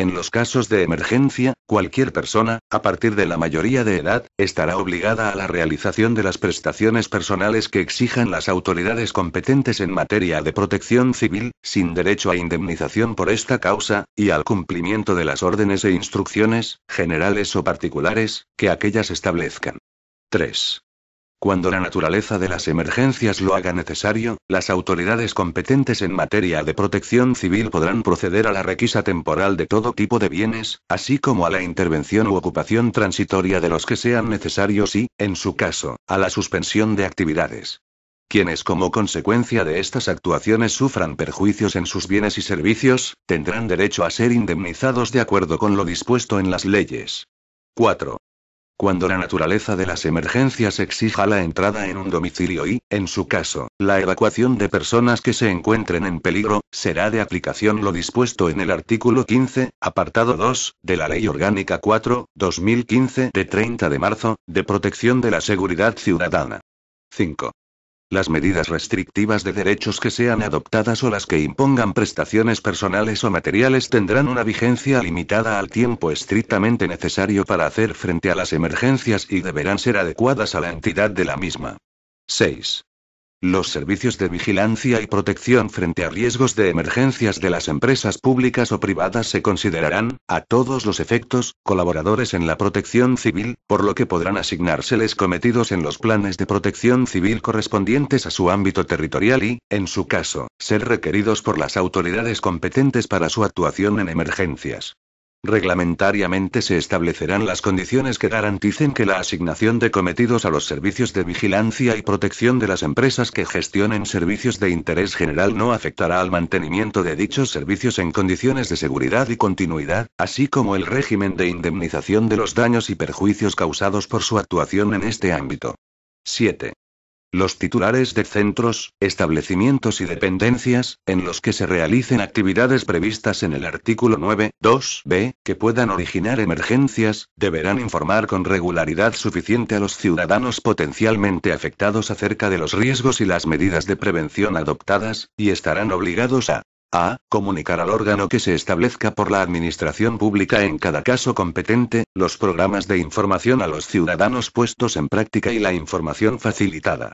En los casos de emergencia, cualquier persona, a partir de la mayoría de edad, estará obligada a la realización de las prestaciones personales que exijan las autoridades competentes en materia de protección civil, sin derecho a indemnización por esta causa, y al cumplimiento de las órdenes e instrucciones, generales o particulares, que aquellas establezcan. 3. Cuando la naturaleza de las emergencias lo haga necesario, las autoridades competentes en materia de protección civil podrán proceder a la requisa temporal de todo tipo de bienes, así como a la intervención u ocupación transitoria de los que sean necesarios y, en su caso, a la suspensión de actividades. Quienes como consecuencia de estas actuaciones sufran perjuicios en sus bienes y servicios, tendrán derecho a ser indemnizados de acuerdo con lo dispuesto en las leyes. 4 cuando la naturaleza de las emergencias exija la entrada en un domicilio y, en su caso, la evacuación de personas que se encuentren en peligro, será de aplicación lo dispuesto en el artículo 15, apartado 2, de la Ley Orgánica 4, 2015 de 30 de marzo, de protección de la seguridad ciudadana. 5. Las medidas restrictivas de derechos que sean adoptadas o las que impongan prestaciones personales o materiales tendrán una vigencia limitada al tiempo estrictamente necesario para hacer frente a las emergencias y deberán ser adecuadas a la entidad de la misma. 6. Los servicios de vigilancia y protección frente a riesgos de emergencias de las empresas públicas o privadas se considerarán, a todos los efectos, colaboradores en la protección civil, por lo que podrán asignárseles cometidos en los planes de protección civil correspondientes a su ámbito territorial y, en su caso, ser requeridos por las autoridades competentes para su actuación en emergencias. Reglamentariamente se establecerán las condiciones que garanticen que la asignación de cometidos a los servicios de vigilancia y protección de las empresas que gestionen servicios de interés general no afectará al mantenimiento de dichos servicios en condiciones de seguridad y continuidad, así como el régimen de indemnización de los daños y perjuicios causados por su actuación en este ámbito. 7. Los titulares de centros, establecimientos y dependencias, en los que se realicen actividades previstas en el artículo 9, b que puedan originar emergencias, deberán informar con regularidad suficiente a los ciudadanos potencialmente afectados acerca de los riesgos y las medidas de prevención adoptadas, y estarán obligados a a. Comunicar al órgano que se establezca por la Administración Pública en cada caso competente, los programas de información a los ciudadanos puestos en práctica y la información facilitada.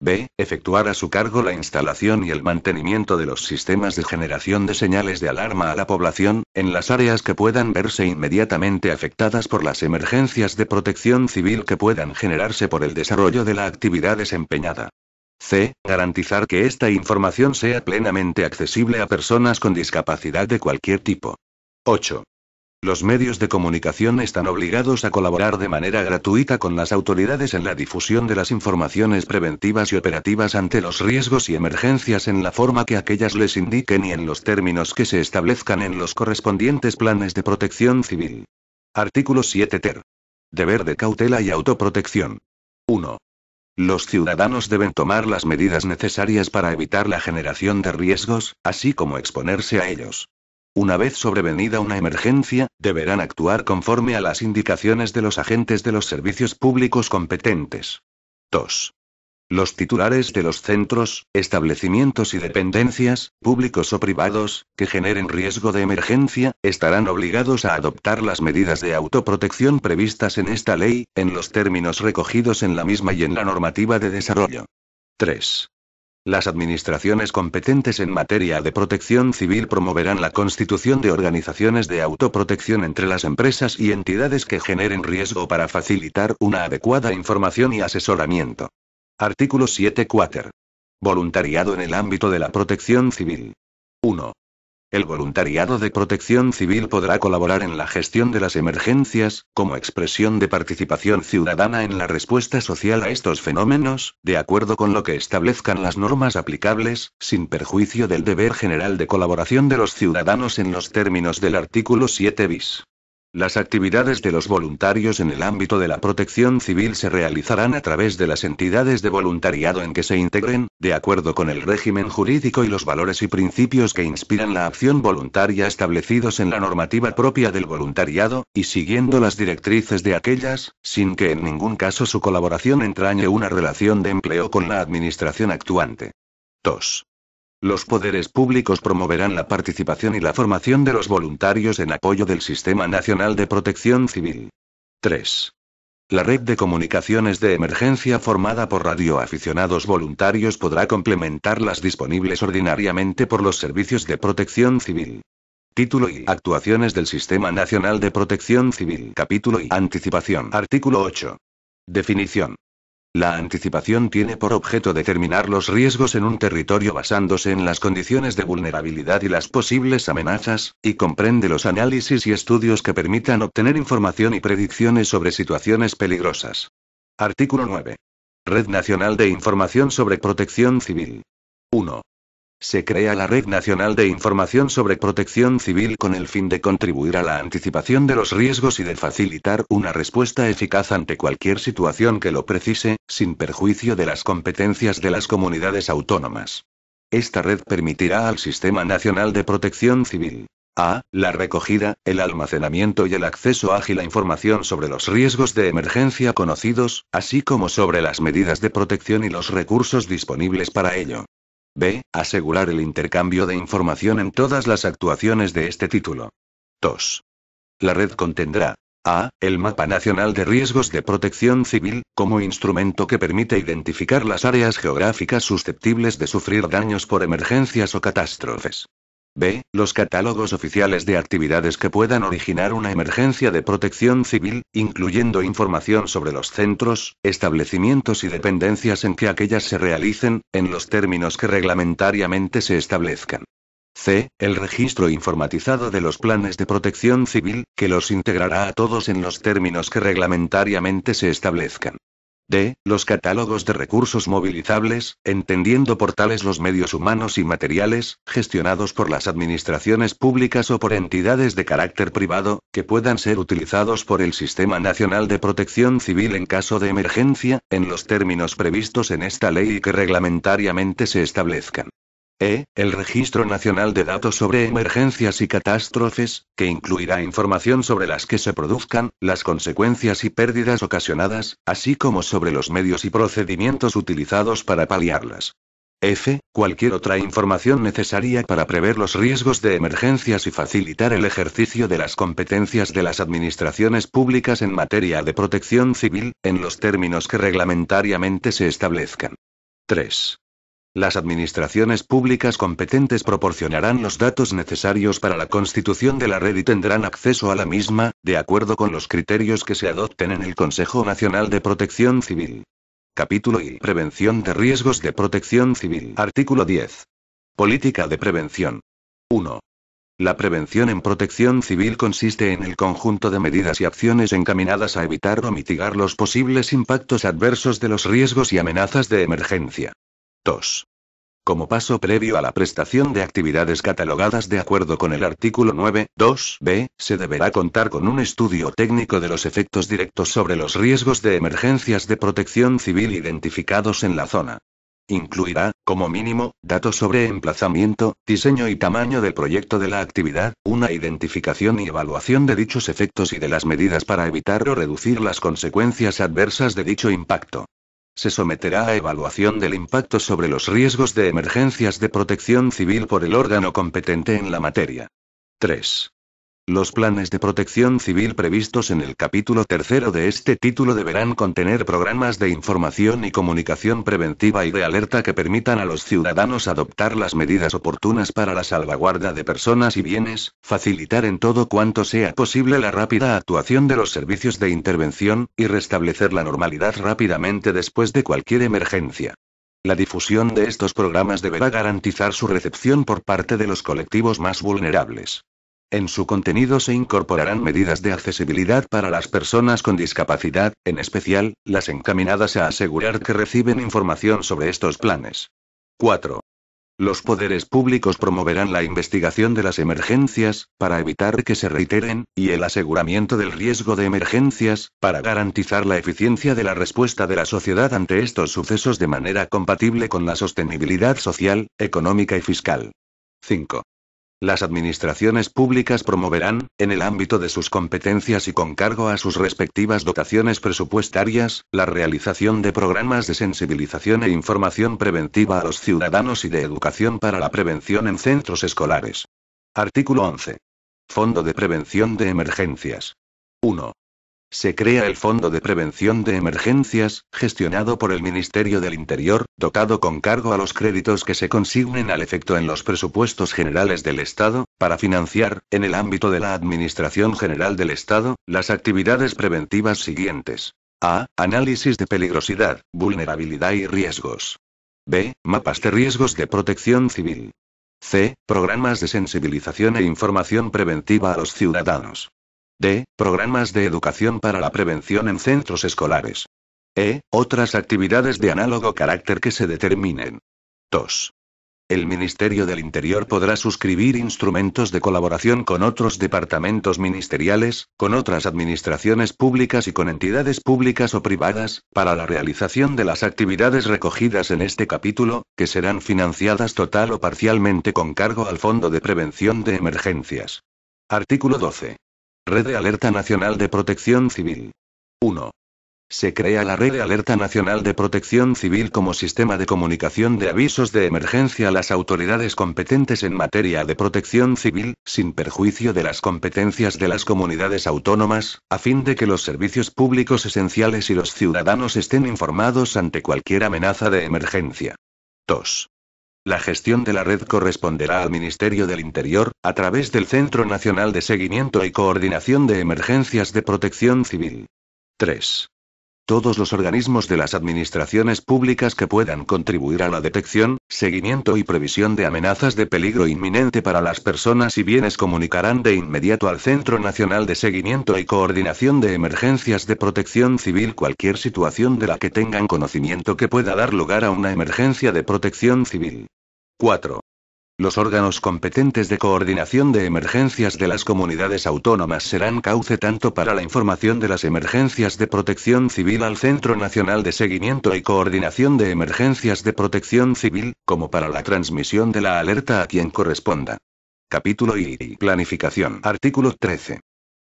B. Efectuar a su cargo la instalación y el mantenimiento de los sistemas de generación de señales de alarma a la población, en las áreas que puedan verse inmediatamente afectadas por las emergencias de protección civil que puedan generarse por el desarrollo de la actividad desempeñada. C. Garantizar que esta información sea plenamente accesible a personas con discapacidad de cualquier tipo. 8. Los medios de comunicación están obligados a colaborar de manera gratuita con las autoridades en la difusión de las informaciones preventivas y operativas ante los riesgos y emergencias en la forma que aquellas les indiquen y en los términos que se establezcan en los correspondientes planes de protección civil. Artículo 7 ter. Deber de cautela y autoprotección. 1. Los ciudadanos deben tomar las medidas necesarias para evitar la generación de riesgos, así como exponerse a ellos. Una vez sobrevenida una emergencia, deberán actuar conforme a las indicaciones de los agentes de los servicios públicos competentes. 2. Los titulares de los centros, establecimientos y dependencias, públicos o privados, que generen riesgo de emergencia, estarán obligados a adoptar las medidas de autoprotección previstas en esta ley, en los términos recogidos en la misma y en la normativa de desarrollo. 3. Las administraciones competentes en materia de protección civil promoverán la constitución de organizaciones de autoprotección entre las empresas y entidades que generen riesgo para facilitar una adecuada información y asesoramiento. Artículo 7.4. Voluntariado en el ámbito de la protección civil. 1. El voluntariado de protección civil podrá colaborar en la gestión de las emergencias, como expresión de participación ciudadana en la respuesta social a estos fenómenos, de acuerdo con lo que establezcan las normas aplicables, sin perjuicio del deber general de colaboración de los ciudadanos en los términos del artículo 7 bis. Las actividades de los voluntarios en el ámbito de la protección civil se realizarán a través de las entidades de voluntariado en que se integren, de acuerdo con el régimen jurídico y los valores y principios que inspiran la acción voluntaria establecidos en la normativa propia del voluntariado, y siguiendo las directrices de aquellas, sin que en ningún caso su colaboración entrañe una relación de empleo con la administración actuante. 2. Los poderes públicos promoverán la participación y la formación de los voluntarios en apoyo del Sistema Nacional de Protección Civil. 3. La red de comunicaciones de emergencia formada por radioaficionados voluntarios podrá complementar las disponibles ordinariamente por los servicios de protección civil. Título y Actuaciones del Sistema Nacional de Protección Civil. Capítulo y Anticipación. Artículo 8. Definición. La anticipación tiene por objeto determinar los riesgos en un territorio basándose en las condiciones de vulnerabilidad y las posibles amenazas, y comprende los análisis y estudios que permitan obtener información y predicciones sobre situaciones peligrosas. Artículo 9. Red Nacional de Información sobre Protección Civil. 1. Se crea la Red Nacional de Información sobre Protección Civil con el fin de contribuir a la anticipación de los riesgos y de facilitar una respuesta eficaz ante cualquier situación que lo precise, sin perjuicio de las competencias de las comunidades autónomas. Esta red permitirá al Sistema Nacional de Protección Civil a. La recogida, el almacenamiento y el acceso ágil a información sobre los riesgos de emergencia conocidos, así como sobre las medidas de protección y los recursos disponibles para ello. B. Asegurar el intercambio de información en todas las actuaciones de este título. 2. La red contendrá, a. El mapa nacional de riesgos de protección civil, como instrumento que permite identificar las áreas geográficas susceptibles de sufrir daños por emergencias o catástrofes. B. Los catálogos oficiales de actividades que puedan originar una emergencia de protección civil, incluyendo información sobre los centros, establecimientos y dependencias en que aquellas se realicen, en los términos que reglamentariamente se establezcan. C. El registro informatizado de los planes de protección civil, que los integrará a todos en los términos que reglamentariamente se establezcan. D. Los catálogos de recursos movilizables, entendiendo por tales los medios humanos y materiales, gestionados por las administraciones públicas o por entidades de carácter privado, que puedan ser utilizados por el Sistema Nacional de Protección Civil en caso de emergencia, en los términos previstos en esta ley y que reglamentariamente se establezcan. E, el Registro Nacional de Datos sobre Emergencias y Catástrofes, que incluirá información sobre las que se produzcan, las consecuencias y pérdidas ocasionadas, así como sobre los medios y procedimientos utilizados para paliarlas. F. Cualquier otra información necesaria para prever los riesgos de emergencias y facilitar el ejercicio de las competencias de las administraciones públicas en materia de protección civil, en los términos que reglamentariamente se establezcan. 3. Las administraciones públicas competentes proporcionarán los datos necesarios para la constitución de la red y tendrán acceso a la misma, de acuerdo con los criterios que se adopten en el Consejo Nacional de Protección Civil. Capítulo I. Prevención de riesgos de protección civil. Artículo 10. Política de prevención. 1. La prevención en protección civil consiste en el conjunto de medidas y acciones encaminadas a evitar o mitigar los posibles impactos adversos de los riesgos y amenazas de emergencia. 2. Como paso previo a la prestación de actividades catalogadas de acuerdo con el artículo 9.2b, se deberá contar con un estudio técnico de los efectos directos sobre los riesgos de emergencias de protección civil identificados en la zona. Incluirá, como mínimo, datos sobre emplazamiento, diseño y tamaño del proyecto de la actividad, una identificación y evaluación de dichos efectos y de las medidas para evitar o reducir las consecuencias adversas de dicho impacto se someterá a evaluación del impacto sobre los riesgos de emergencias de protección civil por el órgano competente en la materia. 3. Los planes de protección civil previstos en el capítulo tercero de este título deberán contener programas de información y comunicación preventiva y de alerta que permitan a los ciudadanos adoptar las medidas oportunas para la salvaguarda de personas y bienes, facilitar en todo cuanto sea posible la rápida actuación de los servicios de intervención, y restablecer la normalidad rápidamente después de cualquier emergencia. La difusión de estos programas deberá garantizar su recepción por parte de los colectivos más vulnerables. En su contenido se incorporarán medidas de accesibilidad para las personas con discapacidad, en especial, las encaminadas a asegurar que reciben información sobre estos planes. 4. Los poderes públicos promoverán la investigación de las emergencias, para evitar que se reiteren, y el aseguramiento del riesgo de emergencias, para garantizar la eficiencia de la respuesta de la sociedad ante estos sucesos de manera compatible con la sostenibilidad social, económica y fiscal. 5. Las administraciones públicas promoverán, en el ámbito de sus competencias y con cargo a sus respectivas dotaciones presupuestarias, la realización de programas de sensibilización e información preventiva a los ciudadanos y de educación para la prevención en centros escolares. Artículo 11. Fondo de Prevención de Emergencias. 1. Se crea el Fondo de Prevención de Emergencias, gestionado por el Ministerio del Interior, dotado con cargo a los créditos que se consignen al efecto en los presupuestos generales del Estado, para financiar, en el ámbito de la Administración General del Estado, las actividades preventivas siguientes. A. Análisis de peligrosidad, vulnerabilidad y riesgos. B. Mapas de riesgos de protección civil. C. Programas de sensibilización e información preventiva a los ciudadanos. D. Programas de educación para la prevención en centros escolares. E. Otras actividades de análogo carácter que se determinen. 2. El Ministerio del Interior podrá suscribir instrumentos de colaboración con otros departamentos ministeriales, con otras administraciones públicas y con entidades públicas o privadas, para la realización de las actividades recogidas en este capítulo, que serán financiadas total o parcialmente con cargo al Fondo de Prevención de Emergencias. Artículo 12. Red de Alerta Nacional de Protección Civil. 1. Se crea la Red de Alerta Nacional de Protección Civil como sistema de comunicación de avisos de emergencia a las autoridades competentes en materia de protección civil, sin perjuicio de las competencias de las comunidades autónomas, a fin de que los servicios públicos esenciales y los ciudadanos estén informados ante cualquier amenaza de emergencia. 2. La gestión de la red corresponderá al Ministerio del Interior, a través del Centro Nacional de Seguimiento y Coordinación de Emergencias de Protección Civil. 3. Todos los organismos de las administraciones públicas que puedan contribuir a la detección, seguimiento y previsión de amenazas de peligro inminente para las personas y bienes comunicarán de inmediato al Centro Nacional de Seguimiento y Coordinación de Emergencias de Protección Civil cualquier situación de la que tengan conocimiento que pueda dar lugar a una emergencia de protección civil. 4. Los órganos competentes de coordinación de emergencias de las comunidades autónomas serán cauce tanto para la información de las emergencias de protección civil al Centro Nacional de Seguimiento y Coordinación de Emergencias de Protección Civil, como para la transmisión de la alerta a quien corresponda. Capítulo I Planificación. Artículo 13.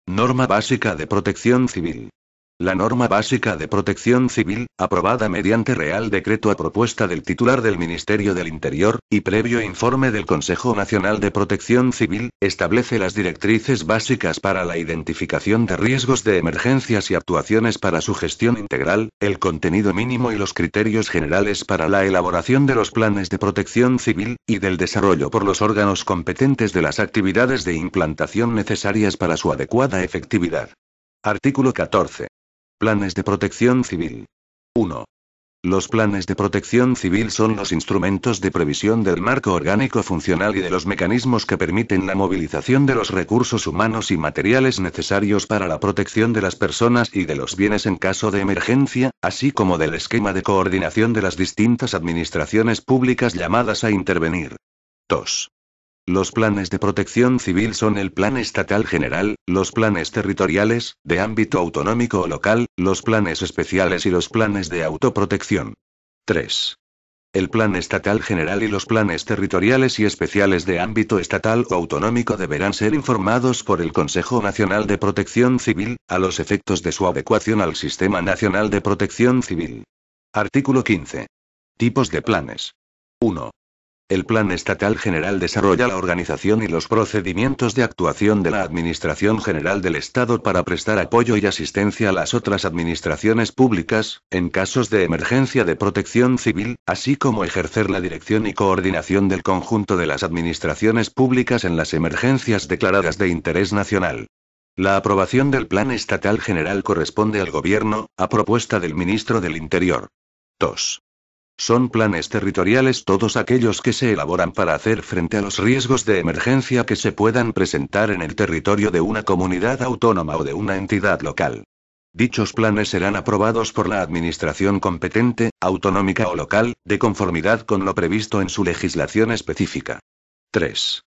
Norma básica de protección civil. La norma básica de protección civil, aprobada mediante Real Decreto a propuesta del titular del Ministerio del Interior, y previo informe del Consejo Nacional de Protección Civil, establece las directrices básicas para la identificación de riesgos de emergencias y actuaciones para su gestión integral, el contenido mínimo y los criterios generales para la elaboración de los planes de protección civil, y del desarrollo por los órganos competentes de las actividades de implantación necesarias para su adecuada efectividad. Artículo 14. Planes de protección civil. 1. Los planes de protección civil son los instrumentos de previsión del marco orgánico funcional y de los mecanismos que permiten la movilización de los recursos humanos y materiales necesarios para la protección de las personas y de los bienes en caso de emergencia, así como del esquema de coordinación de las distintas administraciones públicas llamadas a intervenir. 2. Los planes de protección civil son el plan estatal general, los planes territoriales, de ámbito autonómico o local, los planes especiales y los planes de autoprotección. 3. El plan estatal general y los planes territoriales y especiales de ámbito estatal o autonómico deberán ser informados por el Consejo Nacional de Protección Civil, a los efectos de su adecuación al Sistema Nacional de Protección Civil. Artículo 15. Tipos de planes. 1. El Plan Estatal General desarrolla la organización y los procedimientos de actuación de la Administración General del Estado para prestar apoyo y asistencia a las otras administraciones públicas, en casos de emergencia de protección civil, así como ejercer la dirección y coordinación del conjunto de las administraciones públicas en las emergencias declaradas de interés nacional. La aprobación del Plan Estatal General corresponde al Gobierno, a propuesta del Ministro del Interior. 2. Son planes territoriales todos aquellos que se elaboran para hacer frente a los riesgos de emergencia que se puedan presentar en el territorio de una comunidad autónoma o de una entidad local. Dichos planes serán aprobados por la administración competente, autonómica o local, de conformidad con lo previsto en su legislación específica. 3.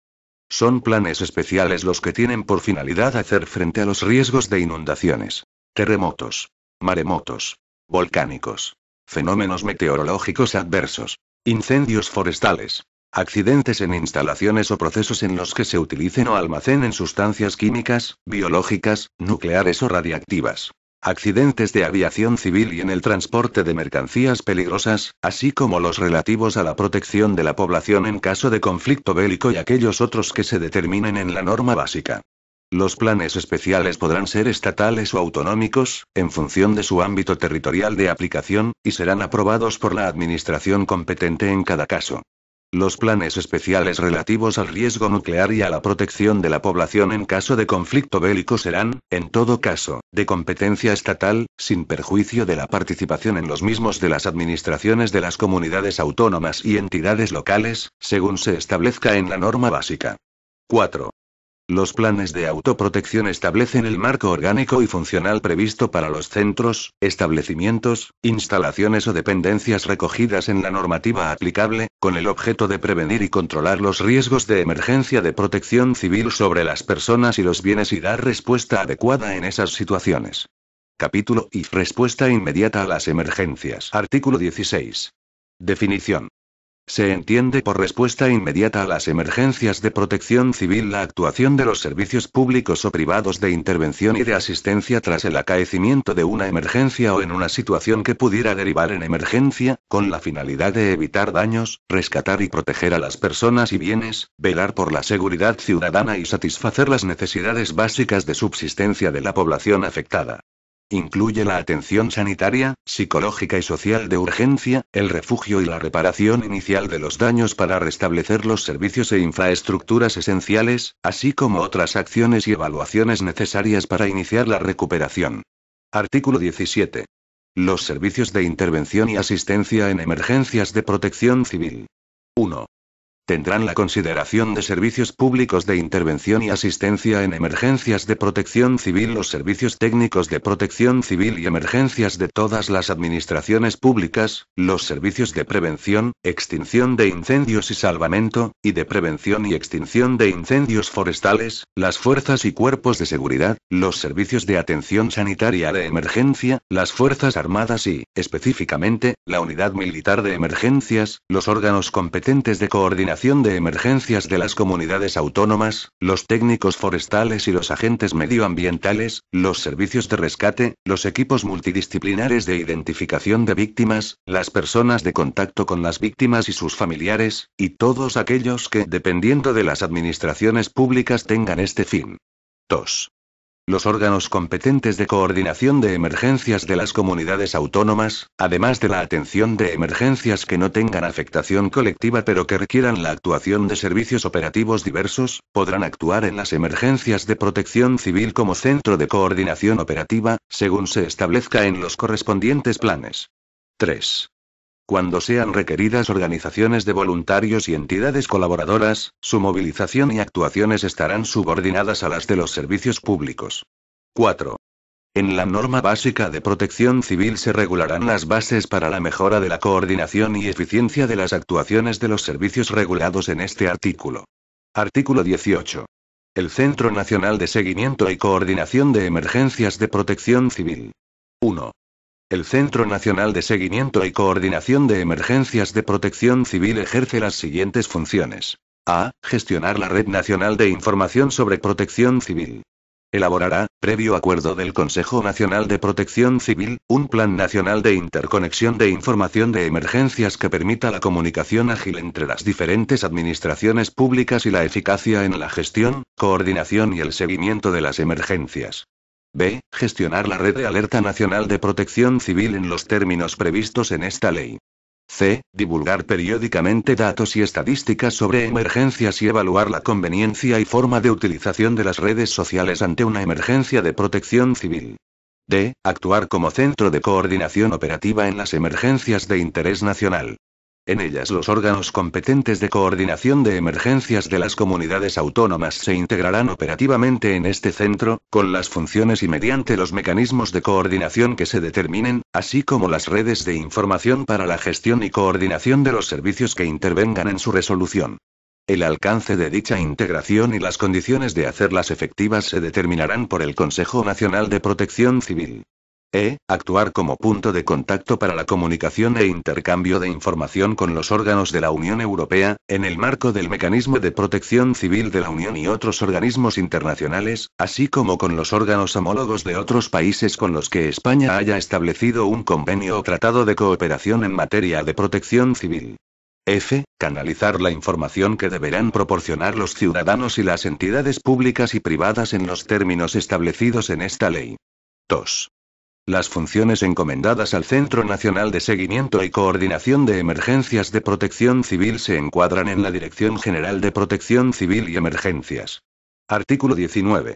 Son planes especiales los que tienen por finalidad hacer frente a los riesgos de inundaciones, terremotos, maremotos, volcánicos, fenómenos meteorológicos adversos, incendios forestales, accidentes en instalaciones o procesos en los que se utilicen o almacenen sustancias químicas, biológicas, nucleares o radiactivas, accidentes de aviación civil y en el transporte de mercancías peligrosas, así como los relativos a la protección de la población en caso de conflicto bélico y aquellos otros que se determinen en la norma básica. Los planes especiales podrán ser estatales o autonómicos, en función de su ámbito territorial de aplicación, y serán aprobados por la administración competente en cada caso. Los planes especiales relativos al riesgo nuclear y a la protección de la población en caso de conflicto bélico serán, en todo caso, de competencia estatal, sin perjuicio de la participación en los mismos de las administraciones de las comunidades autónomas y entidades locales, según se establezca en la norma básica. 4. Los planes de autoprotección establecen el marco orgánico y funcional previsto para los centros, establecimientos, instalaciones o dependencias recogidas en la normativa aplicable, con el objeto de prevenir y controlar los riesgos de emergencia de protección civil sobre las personas y los bienes y dar respuesta adecuada en esas situaciones. Capítulo y Respuesta inmediata a las emergencias. Artículo 16. Definición. Se entiende por respuesta inmediata a las emergencias de protección civil la actuación de los servicios públicos o privados de intervención y de asistencia tras el acaecimiento de una emergencia o en una situación que pudiera derivar en emergencia, con la finalidad de evitar daños, rescatar y proteger a las personas y bienes, velar por la seguridad ciudadana y satisfacer las necesidades básicas de subsistencia de la población afectada. Incluye la atención sanitaria, psicológica y social de urgencia, el refugio y la reparación inicial de los daños para restablecer los servicios e infraestructuras esenciales, así como otras acciones y evaluaciones necesarias para iniciar la recuperación. Artículo 17. Los servicios de intervención y asistencia en emergencias de protección civil. 1. Tendrán la consideración de servicios públicos de intervención y asistencia en emergencias de protección civil, los servicios técnicos de protección civil y emergencias de todas las administraciones públicas, los servicios de prevención, extinción de incendios y salvamento, y de prevención y extinción de incendios forestales, las fuerzas y cuerpos de seguridad, los servicios de atención sanitaria de emergencia, las fuerzas armadas y, específicamente, la unidad militar de emergencias, los órganos competentes de coordinación de Emergencias de las Comunidades Autónomas, los técnicos forestales y los agentes medioambientales, los servicios de rescate, los equipos multidisciplinares de identificación de víctimas, las personas de contacto con las víctimas y sus familiares, y todos aquellos que, dependiendo de las administraciones públicas, tengan este fin. 2. Los órganos competentes de coordinación de emergencias de las comunidades autónomas, además de la atención de emergencias que no tengan afectación colectiva pero que requieran la actuación de servicios operativos diversos, podrán actuar en las emergencias de protección civil como centro de coordinación operativa, según se establezca en los correspondientes planes. 3. Cuando sean requeridas organizaciones de voluntarios y entidades colaboradoras, su movilización y actuaciones estarán subordinadas a las de los servicios públicos. 4. En la norma básica de protección civil se regularán las bases para la mejora de la coordinación y eficiencia de las actuaciones de los servicios regulados en este artículo. Artículo 18. El Centro Nacional de Seguimiento y Coordinación de Emergencias de Protección Civil. 1. El Centro Nacional de Seguimiento y Coordinación de Emergencias de Protección Civil ejerce las siguientes funciones. A. Gestionar la Red Nacional de Información sobre Protección Civil. Elaborará, previo acuerdo del Consejo Nacional de Protección Civil, un Plan Nacional de Interconexión de Información de Emergencias que permita la comunicación ágil entre las diferentes administraciones públicas y la eficacia en la gestión, coordinación y el seguimiento de las emergencias. B. Gestionar la red de alerta nacional de protección civil en los términos previstos en esta ley. C. Divulgar periódicamente datos y estadísticas sobre emergencias y evaluar la conveniencia y forma de utilización de las redes sociales ante una emergencia de protección civil. D. Actuar como centro de coordinación operativa en las emergencias de interés nacional. En ellas los órganos competentes de coordinación de emergencias de las comunidades autónomas se integrarán operativamente en este centro, con las funciones y mediante los mecanismos de coordinación que se determinen, así como las redes de información para la gestión y coordinación de los servicios que intervengan en su resolución. El alcance de dicha integración y las condiciones de hacerlas efectivas se determinarán por el Consejo Nacional de Protección Civil. E. Actuar como punto de contacto para la comunicación e intercambio de información con los órganos de la Unión Europea, en el marco del Mecanismo de Protección Civil de la Unión y otros organismos internacionales, así como con los órganos homólogos de otros países con los que España haya establecido un convenio o tratado de cooperación en materia de protección civil. F. Canalizar la información que deberán proporcionar los ciudadanos y las entidades públicas y privadas en los términos establecidos en esta ley. 2. Las funciones encomendadas al Centro Nacional de Seguimiento y Coordinación de Emergencias de Protección Civil se encuadran en la Dirección General de Protección Civil y Emergencias. Artículo 19.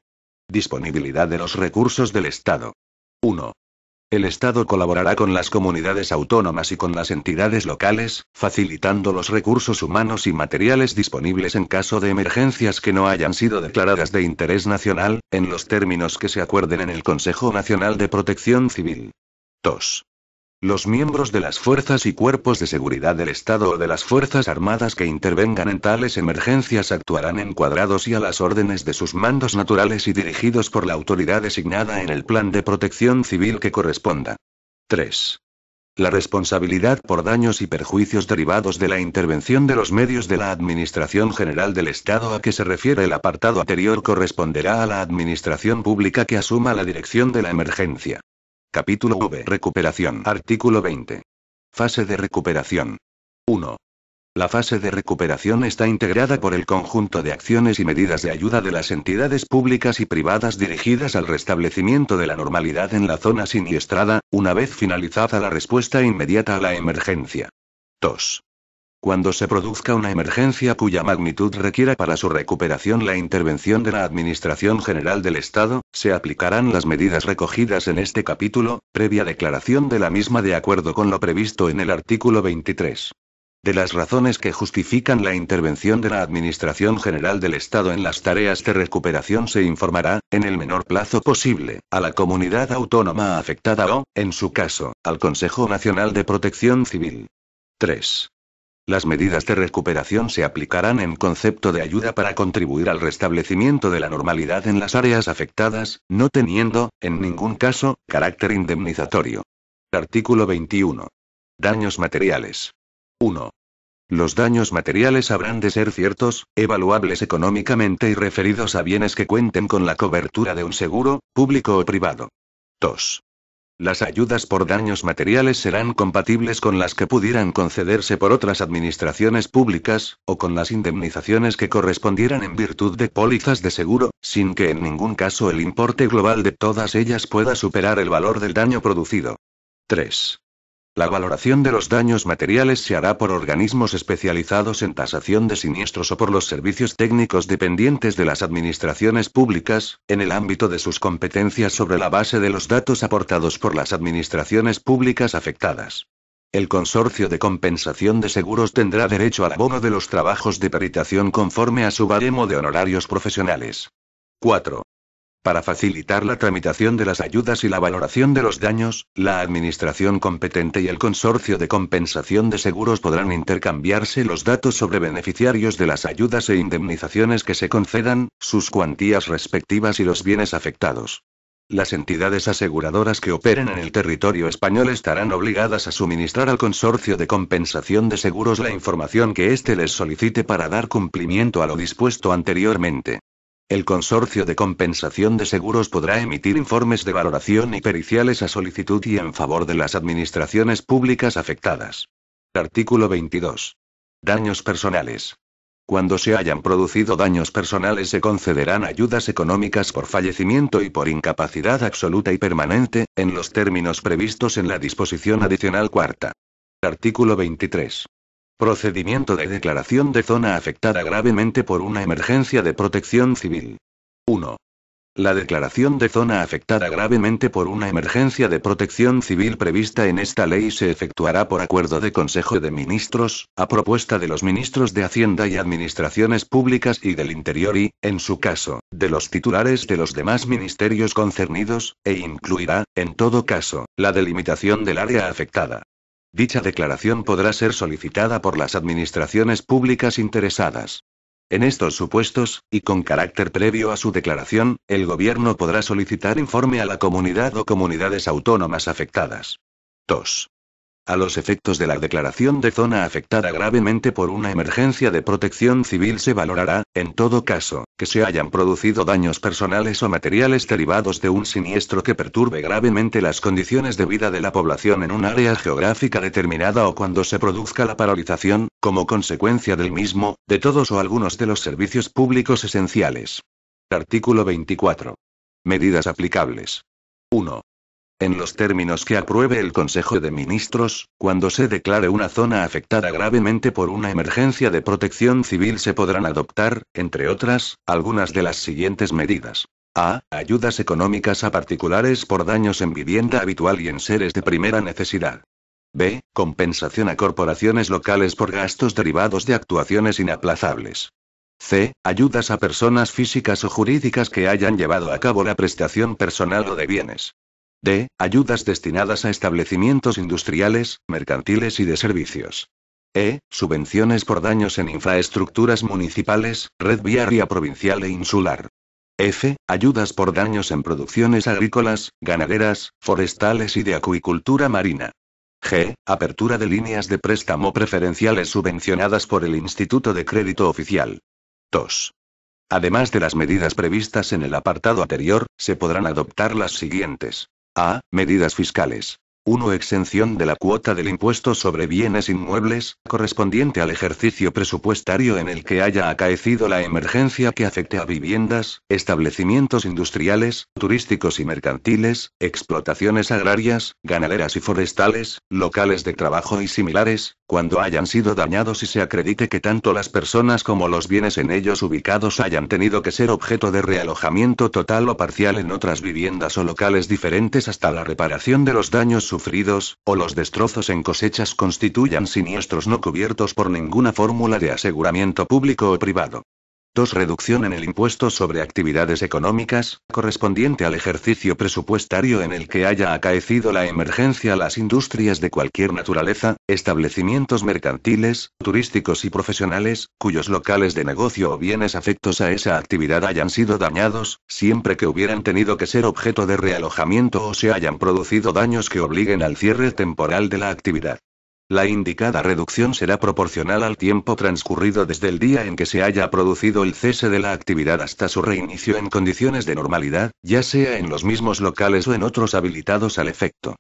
Disponibilidad de los recursos del Estado. 1. El Estado colaborará con las comunidades autónomas y con las entidades locales, facilitando los recursos humanos y materiales disponibles en caso de emergencias que no hayan sido declaradas de interés nacional, en los términos que se acuerden en el Consejo Nacional de Protección Civil. 2. Los miembros de las fuerzas y cuerpos de seguridad del Estado o de las Fuerzas Armadas que intervengan en tales emergencias actuarán encuadrados y a las órdenes de sus mandos naturales y dirigidos por la autoridad designada en el plan de protección civil que corresponda. 3. La responsabilidad por daños y perjuicios derivados de la intervención de los medios de la Administración General del Estado a que se refiere el apartado anterior corresponderá a la Administración Pública que asuma la dirección de la emergencia. Capítulo V. Recuperación. Artículo 20. Fase de recuperación. 1. La fase de recuperación está integrada por el conjunto de acciones y medidas de ayuda de las entidades públicas y privadas dirigidas al restablecimiento de la normalidad en la zona siniestrada, una vez finalizada la respuesta inmediata a la emergencia. 2. Cuando se produzca una emergencia cuya magnitud requiera para su recuperación la intervención de la Administración General del Estado, se aplicarán las medidas recogidas en este capítulo, previa declaración de la misma de acuerdo con lo previsto en el artículo 23. De las razones que justifican la intervención de la Administración General del Estado en las tareas de recuperación se informará, en el menor plazo posible, a la comunidad autónoma afectada o, en su caso, al Consejo Nacional de Protección Civil. 3. Las medidas de recuperación se aplicarán en concepto de ayuda para contribuir al restablecimiento de la normalidad en las áreas afectadas, no teniendo, en ningún caso, carácter indemnizatorio. Artículo 21. Daños materiales. 1. Los daños materiales habrán de ser ciertos, evaluables económicamente y referidos a bienes que cuenten con la cobertura de un seguro, público o privado. 2. Las ayudas por daños materiales serán compatibles con las que pudieran concederse por otras administraciones públicas, o con las indemnizaciones que correspondieran en virtud de pólizas de seguro, sin que en ningún caso el importe global de todas ellas pueda superar el valor del daño producido. 3. La valoración de los daños materiales se hará por organismos especializados en tasación de siniestros o por los servicios técnicos dependientes de las administraciones públicas, en el ámbito de sus competencias sobre la base de los datos aportados por las administraciones públicas afectadas. El Consorcio de Compensación de Seguros tendrá derecho al abono de los trabajos de peritación conforme a su baremo de honorarios profesionales. 4. Para facilitar la tramitación de las ayudas y la valoración de los daños, la Administración competente y el Consorcio de Compensación de Seguros podrán intercambiarse los datos sobre beneficiarios de las ayudas e indemnizaciones que se concedan, sus cuantías respectivas y los bienes afectados. Las entidades aseguradoras que operen en el territorio español estarán obligadas a suministrar al Consorcio de Compensación de Seguros la información que éste les solicite para dar cumplimiento a lo dispuesto anteriormente. El Consorcio de Compensación de Seguros podrá emitir informes de valoración y periciales a solicitud y en favor de las administraciones públicas afectadas. Artículo 22. Daños personales. Cuando se hayan producido daños personales se concederán ayudas económicas por fallecimiento y por incapacidad absoluta y permanente, en los términos previstos en la disposición adicional cuarta. Artículo 23. Procedimiento de declaración de zona afectada gravemente por una emergencia de protección civil. 1. La declaración de zona afectada gravemente por una emergencia de protección civil prevista en esta ley se efectuará por acuerdo de Consejo de Ministros, a propuesta de los ministros de Hacienda y Administraciones Públicas y del Interior y, en su caso, de los titulares de los demás ministerios concernidos, e incluirá, en todo caso, la delimitación del área afectada. Dicha declaración podrá ser solicitada por las administraciones públicas interesadas. En estos supuestos, y con carácter previo a su declaración, el Gobierno podrá solicitar informe a la comunidad o comunidades autónomas afectadas. 2 a los efectos de la declaración de zona afectada gravemente por una emergencia de protección civil se valorará, en todo caso, que se hayan producido daños personales o materiales derivados de un siniestro que perturbe gravemente las condiciones de vida de la población en un área geográfica determinada o cuando se produzca la paralización, como consecuencia del mismo, de todos o algunos de los servicios públicos esenciales. Artículo 24. Medidas aplicables. 1 en los términos que apruebe el Consejo de Ministros, cuando se declare una zona afectada gravemente por una emergencia de protección civil se podrán adoptar, entre otras, algunas de las siguientes medidas. A. Ayudas económicas a particulares por daños en vivienda habitual y en seres de primera necesidad. B. Compensación a corporaciones locales por gastos derivados de actuaciones inaplazables. C. Ayudas a personas físicas o jurídicas que hayan llevado a cabo la prestación personal o de bienes. D. Ayudas destinadas a establecimientos industriales, mercantiles y de servicios. E. Subvenciones por daños en infraestructuras municipales, red viaria provincial e insular. F. Ayudas por daños en producciones agrícolas, ganaderas, forestales y de acuicultura marina. G. Apertura de líneas de préstamo preferenciales subvencionadas por el Instituto de Crédito Oficial. 2. Además de las medidas previstas en el apartado anterior, se podrán adoptar las siguientes a medidas fiscales. 1. Exención de la cuota del impuesto sobre bienes inmuebles, correspondiente al ejercicio presupuestario en el que haya acaecido la emergencia que afecte a viviendas, establecimientos industriales, turísticos y mercantiles, explotaciones agrarias, ganaderas y forestales, locales de trabajo y similares, cuando hayan sido dañados y se acredite que tanto las personas como los bienes en ellos ubicados hayan tenido que ser objeto de realojamiento total o parcial en otras viviendas o locales diferentes hasta la reparación de los daños o los destrozos en cosechas constituyan siniestros no cubiertos por ninguna fórmula de aseguramiento público o privado. 2. Reducción en el impuesto sobre actividades económicas, correspondiente al ejercicio presupuestario en el que haya acaecido la emergencia a las industrias de cualquier naturaleza, establecimientos mercantiles, turísticos y profesionales, cuyos locales de negocio o bienes afectos a esa actividad hayan sido dañados, siempre que hubieran tenido que ser objeto de realojamiento o se hayan producido daños que obliguen al cierre temporal de la actividad. La indicada reducción será proporcional al tiempo transcurrido desde el día en que se haya producido el cese de la actividad hasta su reinicio en condiciones de normalidad, ya sea en los mismos locales o en otros habilitados al efecto.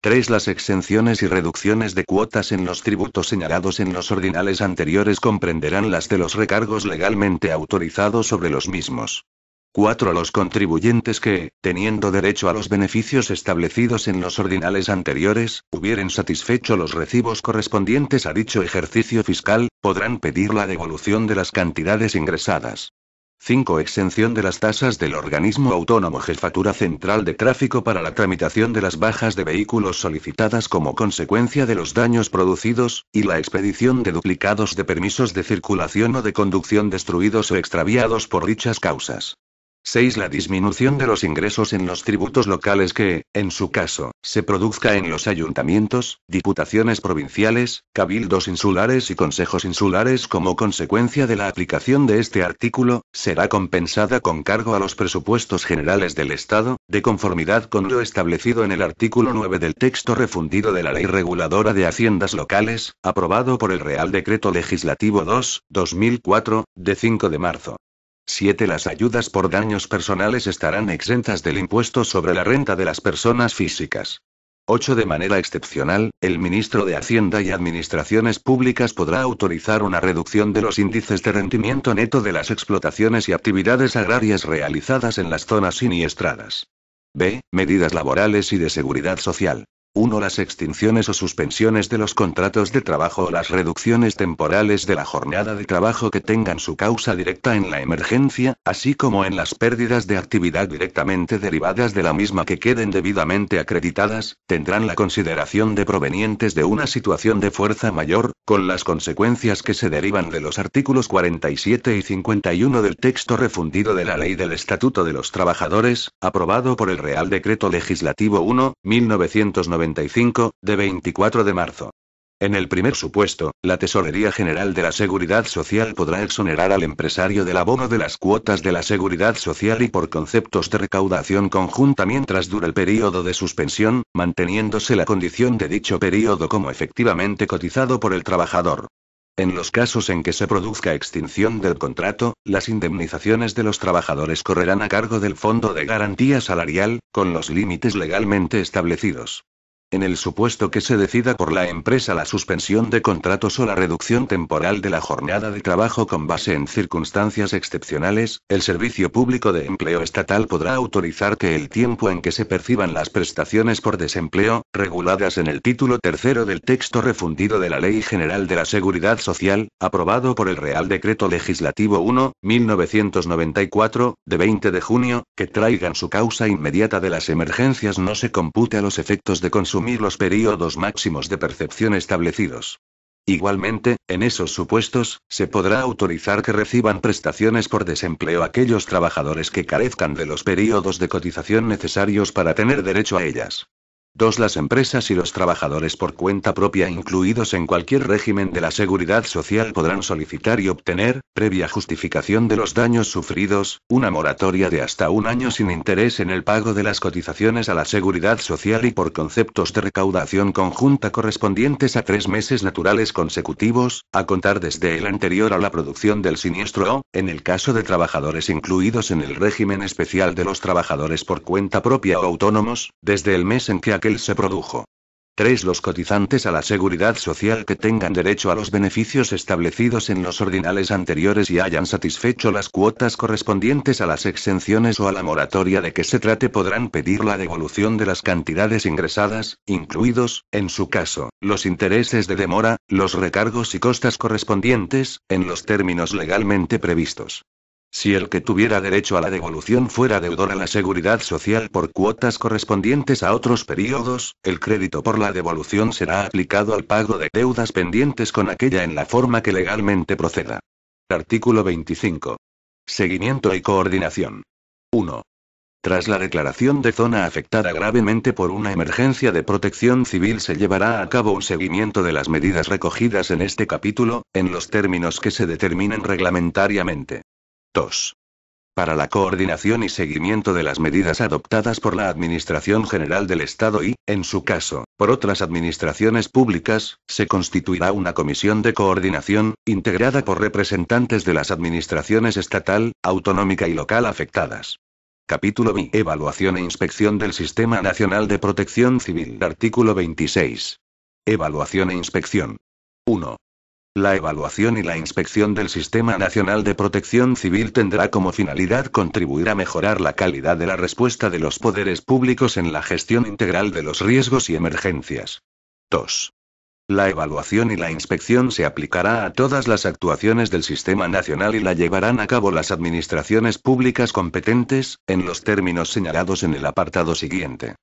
3. Las exenciones y reducciones de cuotas en los tributos señalados en los ordinales anteriores comprenderán las de los recargos legalmente autorizados sobre los mismos. 4. Los contribuyentes que, teniendo derecho a los beneficios establecidos en los ordinales anteriores, hubieren satisfecho los recibos correspondientes a dicho ejercicio fiscal, podrán pedir la devolución de las cantidades ingresadas. 5. Exención de las tasas del organismo autónomo Jefatura Central de Tráfico para la tramitación de las bajas de vehículos solicitadas como consecuencia de los daños producidos, y la expedición de duplicados de permisos de circulación o de conducción destruidos o extraviados por dichas causas. 6. La disminución de los ingresos en los tributos locales que, en su caso, se produzca en los ayuntamientos, diputaciones provinciales, cabildos insulares y consejos insulares como consecuencia de la aplicación de este artículo, será compensada con cargo a los presupuestos generales del Estado, de conformidad con lo establecido en el artículo 9 del texto refundido de la Ley Reguladora de Haciendas Locales, aprobado por el Real Decreto Legislativo 2, 2004, de 5 de marzo 7. Las ayudas por daños personales estarán exentas del impuesto sobre la renta de las personas físicas. 8. De manera excepcional, el ministro de Hacienda y Administraciones Públicas podrá autorizar una reducción de los índices de rendimiento neto de las explotaciones y actividades agrarias realizadas en las zonas siniestradas. B. Medidas laborales y de seguridad social. 1. Las extinciones o suspensiones de los contratos de trabajo o las reducciones temporales de la jornada de trabajo que tengan su causa directa en la emergencia, así como en las pérdidas de actividad directamente derivadas de la misma que queden debidamente acreditadas, tendrán la consideración de provenientes de una situación de fuerza mayor, con las consecuencias que se derivan de los artículos 47 y 51 del texto refundido de la Ley del Estatuto de los Trabajadores, aprobado por el Real Decreto Legislativo 1, 1990 de 24 de marzo. En el primer supuesto, la Tesorería General de la Seguridad Social podrá exonerar al empresario del abono de las cuotas de la Seguridad Social y por conceptos de recaudación conjunta mientras dure el período de suspensión, manteniéndose la condición de dicho período como efectivamente cotizado por el trabajador. En los casos en que se produzca extinción del contrato, las indemnizaciones de los trabajadores correrán a cargo del Fondo de Garantía Salarial, con los límites legalmente establecidos en el supuesto que se decida por la empresa la suspensión de contratos o la reducción temporal de la jornada de trabajo con base en circunstancias excepcionales, el Servicio Público de Empleo Estatal podrá autorizar que el tiempo en que se perciban las prestaciones por desempleo, reguladas en el título tercero del texto refundido de la Ley General de la Seguridad Social, aprobado por el Real Decreto Legislativo 1, 1994, de 20 de junio, que traigan su causa inmediata de las emergencias no se compute a los efectos de consumo los períodos máximos de percepción establecidos. Igualmente, en esos supuestos, se podrá autorizar que reciban prestaciones por desempleo aquellos trabajadores que carezcan de los períodos de cotización necesarios para tener derecho a ellas. Dos, las empresas y los trabajadores por cuenta propia incluidos en cualquier régimen de la seguridad social podrán solicitar y obtener, previa justificación de los daños sufridos, una moratoria de hasta un año sin interés en el pago de las cotizaciones a la seguridad social y por conceptos de recaudación conjunta correspondientes a tres meses naturales consecutivos, a contar desde el anterior a la producción del siniestro o, en el caso de trabajadores incluidos en el régimen especial de los trabajadores por cuenta propia o autónomos, desde el mes en que se produjo. 3. Los cotizantes a la seguridad social que tengan derecho a los beneficios establecidos en los ordinales anteriores y hayan satisfecho las cuotas correspondientes a las exenciones o a la moratoria de que se trate podrán pedir la devolución de las cantidades ingresadas, incluidos, en su caso, los intereses de demora, los recargos y costas correspondientes, en los términos legalmente previstos. Si el que tuviera derecho a la devolución fuera deudor a la seguridad social por cuotas correspondientes a otros periodos, el crédito por la devolución será aplicado al pago de deudas pendientes con aquella en la forma que legalmente proceda. Artículo 25. Seguimiento y coordinación. 1. Tras la declaración de zona afectada gravemente por una emergencia de protección civil se llevará a cabo un seguimiento de las medidas recogidas en este capítulo, en los términos que se determinen reglamentariamente. 2. Para la coordinación y seguimiento de las medidas adoptadas por la Administración General del Estado y, en su caso, por otras administraciones públicas, se constituirá una comisión de coordinación, integrada por representantes de las administraciones estatal, autonómica y local afectadas. Capítulo B. Evaluación e inspección del Sistema Nacional de Protección Civil. Artículo 26. Evaluación e inspección. 1. La evaluación y la inspección del Sistema Nacional de Protección Civil tendrá como finalidad contribuir a mejorar la calidad de la respuesta de los poderes públicos en la gestión integral de los riesgos y emergencias. 2. La evaluación y la inspección se aplicará a todas las actuaciones del Sistema Nacional y la llevarán a cabo las administraciones públicas competentes, en los términos señalados en el apartado siguiente.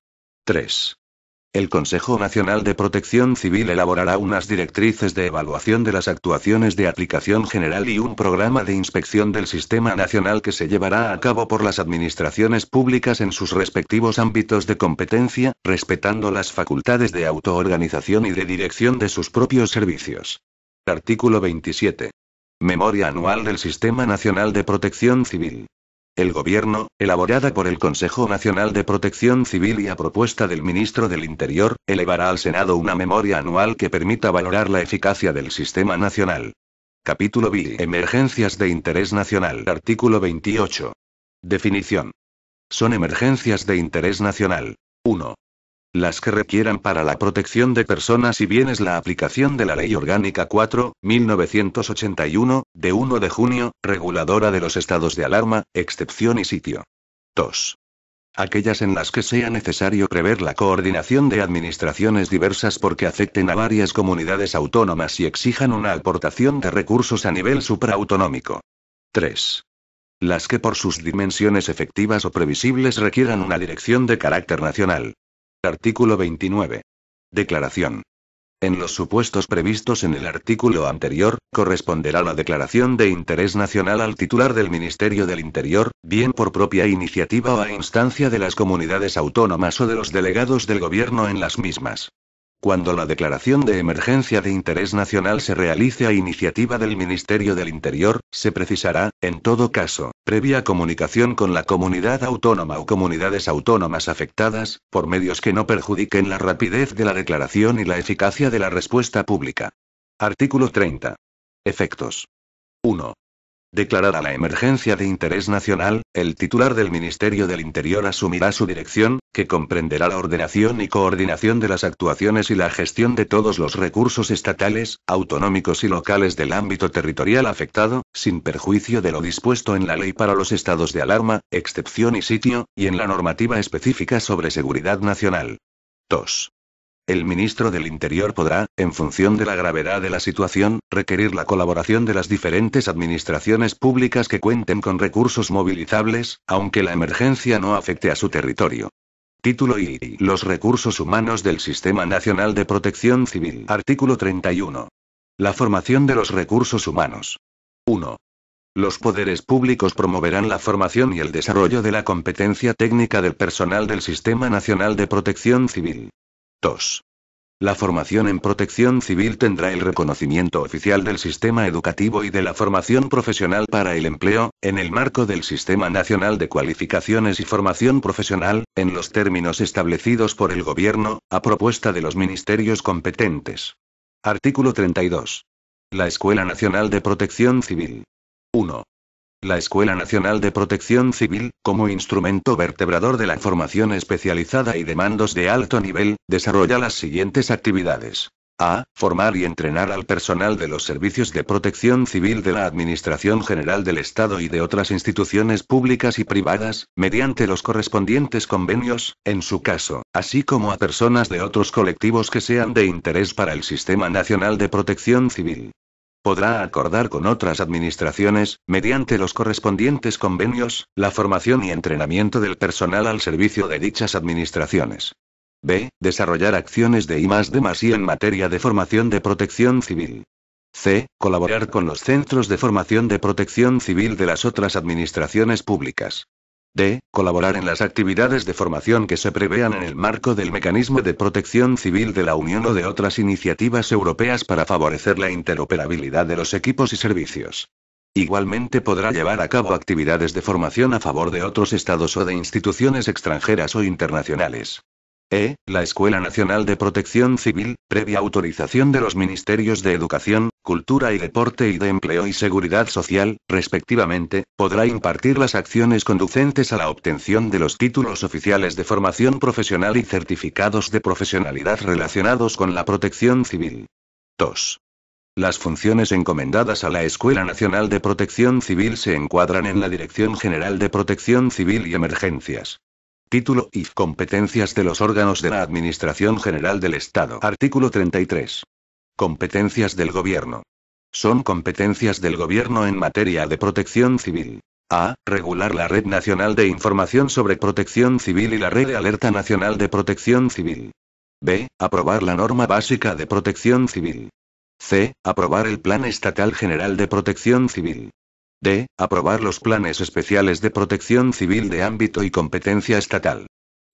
3. El Consejo Nacional de Protección Civil elaborará unas directrices de evaluación de las actuaciones de aplicación general y un programa de inspección del sistema nacional que se llevará a cabo por las administraciones públicas en sus respectivos ámbitos de competencia, respetando las facultades de autoorganización y de dirección de sus propios servicios. Artículo 27. Memoria anual del Sistema Nacional de Protección Civil. El Gobierno, elaborada por el Consejo Nacional de Protección Civil y a propuesta del ministro del Interior, elevará al Senado una memoria anual que permita valorar la eficacia del sistema nacional. Capítulo B. Emergencias de interés nacional. Artículo 28. Definición. Son emergencias de interés nacional. 1 las que requieran para la protección de personas y bienes la aplicación de la Ley Orgánica 4, 1981, de 1 de junio, reguladora de los estados de alarma, excepción y sitio. 2. Aquellas en las que sea necesario prever la coordinación de administraciones diversas porque afecten a varias comunidades autónomas y exijan una aportación de recursos a nivel supraautonómico. 3 las que por sus dimensiones efectivas o previsibles requieran una dirección de carácter nacional. Artículo 29. Declaración. En los supuestos previstos en el artículo anterior, corresponderá la declaración de interés nacional al titular del Ministerio del Interior, bien por propia iniciativa o a instancia de las comunidades autónomas o de los delegados del Gobierno en las mismas. Cuando la declaración de emergencia de interés nacional se realice a iniciativa del Ministerio del Interior, se precisará, en todo caso, previa comunicación con la comunidad autónoma o comunidades autónomas afectadas, por medios que no perjudiquen la rapidez de la declaración y la eficacia de la respuesta pública. Artículo 30. Efectos. 1. Declarada la emergencia de interés nacional, el titular del Ministerio del Interior asumirá su dirección, que comprenderá la ordenación y coordinación de las actuaciones y la gestión de todos los recursos estatales, autonómicos y locales del ámbito territorial afectado, sin perjuicio de lo dispuesto en la ley para los estados de alarma, excepción y sitio, y en la normativa específica sobre seguridad nacional. 2. El ministro del Interior podrá, en función de la gravedad de la situación, requerir la colaboración de las diferentes administraciones públicas que cuenten con recursos movilizables, aunque la emergencia no afecte a su territorio. Título I: los recursos humanos del Sistema Nacional de Protección Civil. Artículo 31. La formación de los recursos humanos. 1. Los poderes públicos promoverán la formación y el desarrollo de la competencia técnica del personal del Sistema Nacional de Protección Civil. 2. La formación en protección civil tendrá el reconocimiento oficial del sistema educativo y de la formación profesional para el empleo, en el marco del Sistema Nacional de Cualificaciones y Formación Profesional, en los términos establecidos por el Gobierno, a propuesta de los ministerios competentes. Artículo 32. La Escuela Nacional de Protección Civil. 1. La Escuela Nacional de Protección Civil, como instrumento vertebrador de la formación especializada y de mandos de alto nivel, desarrolla las siguientes actividades. A. Formar y entrenar al personal de los servicios de protección civil de la Administración General del Estado y de otras instituciones públicas y privadas, mediante los correspondientes convenios, en su caso, así como a personas de otros colectivos que sean de interés para el Sistema Nacional de Protección Civil podrá acordar con otras administraciones, mediante los correspondientes convenios, la formación y entrenamiento del personal al servicio de dichas administraciones. B. Desarrollar acciones de I en materia de formación de protección civil. C. Colaborar con los centros de formación de protección civil de las otras administraciones públicas. D. Colaborar en las actividades de formación que se prevean en el marco del Mecanismo de Protección Civil de la Unión o de otras iniciativas europeas para favorecer la interoperabilidad de los equipos y servicios. Igualmente podrá llevar a cabo actividades de formación a favor de otros estados o de instituciones extranjeras o internacionales. E, la Escuela Nacional de Protección Civil, previa autorización de los Ministerios de Educación, Cultura y Deporte y de Empleo y Seguridad Social, respectivamente, podrá impartir las acciones conducentes a la obtención de los títulos oficiales de formación profesional y certificados de profesionalidad relacionados con la protección civil. 2. Las funciones encomendadas a la Escuela Nacional de Protección Civil se encuadran en la Dirección General de Protección Civil y Emergencias. Título y competencias de los órganos de la Administración General del Estado. Artículo 33. Competencias del Gobierno. Son competencias del Gobierno en materia de protección civil. A. Regular la Red Nacional de Información sobre Protección Civil y la Red de Alerta Nacional de Protección Civil. B. Aprobar la norma básica de protección civil. C. Aprobar el Plan Estatal General de Protección Civil. D. Aprobar los planes especiales de protección civil de ámbito y competencia estatal.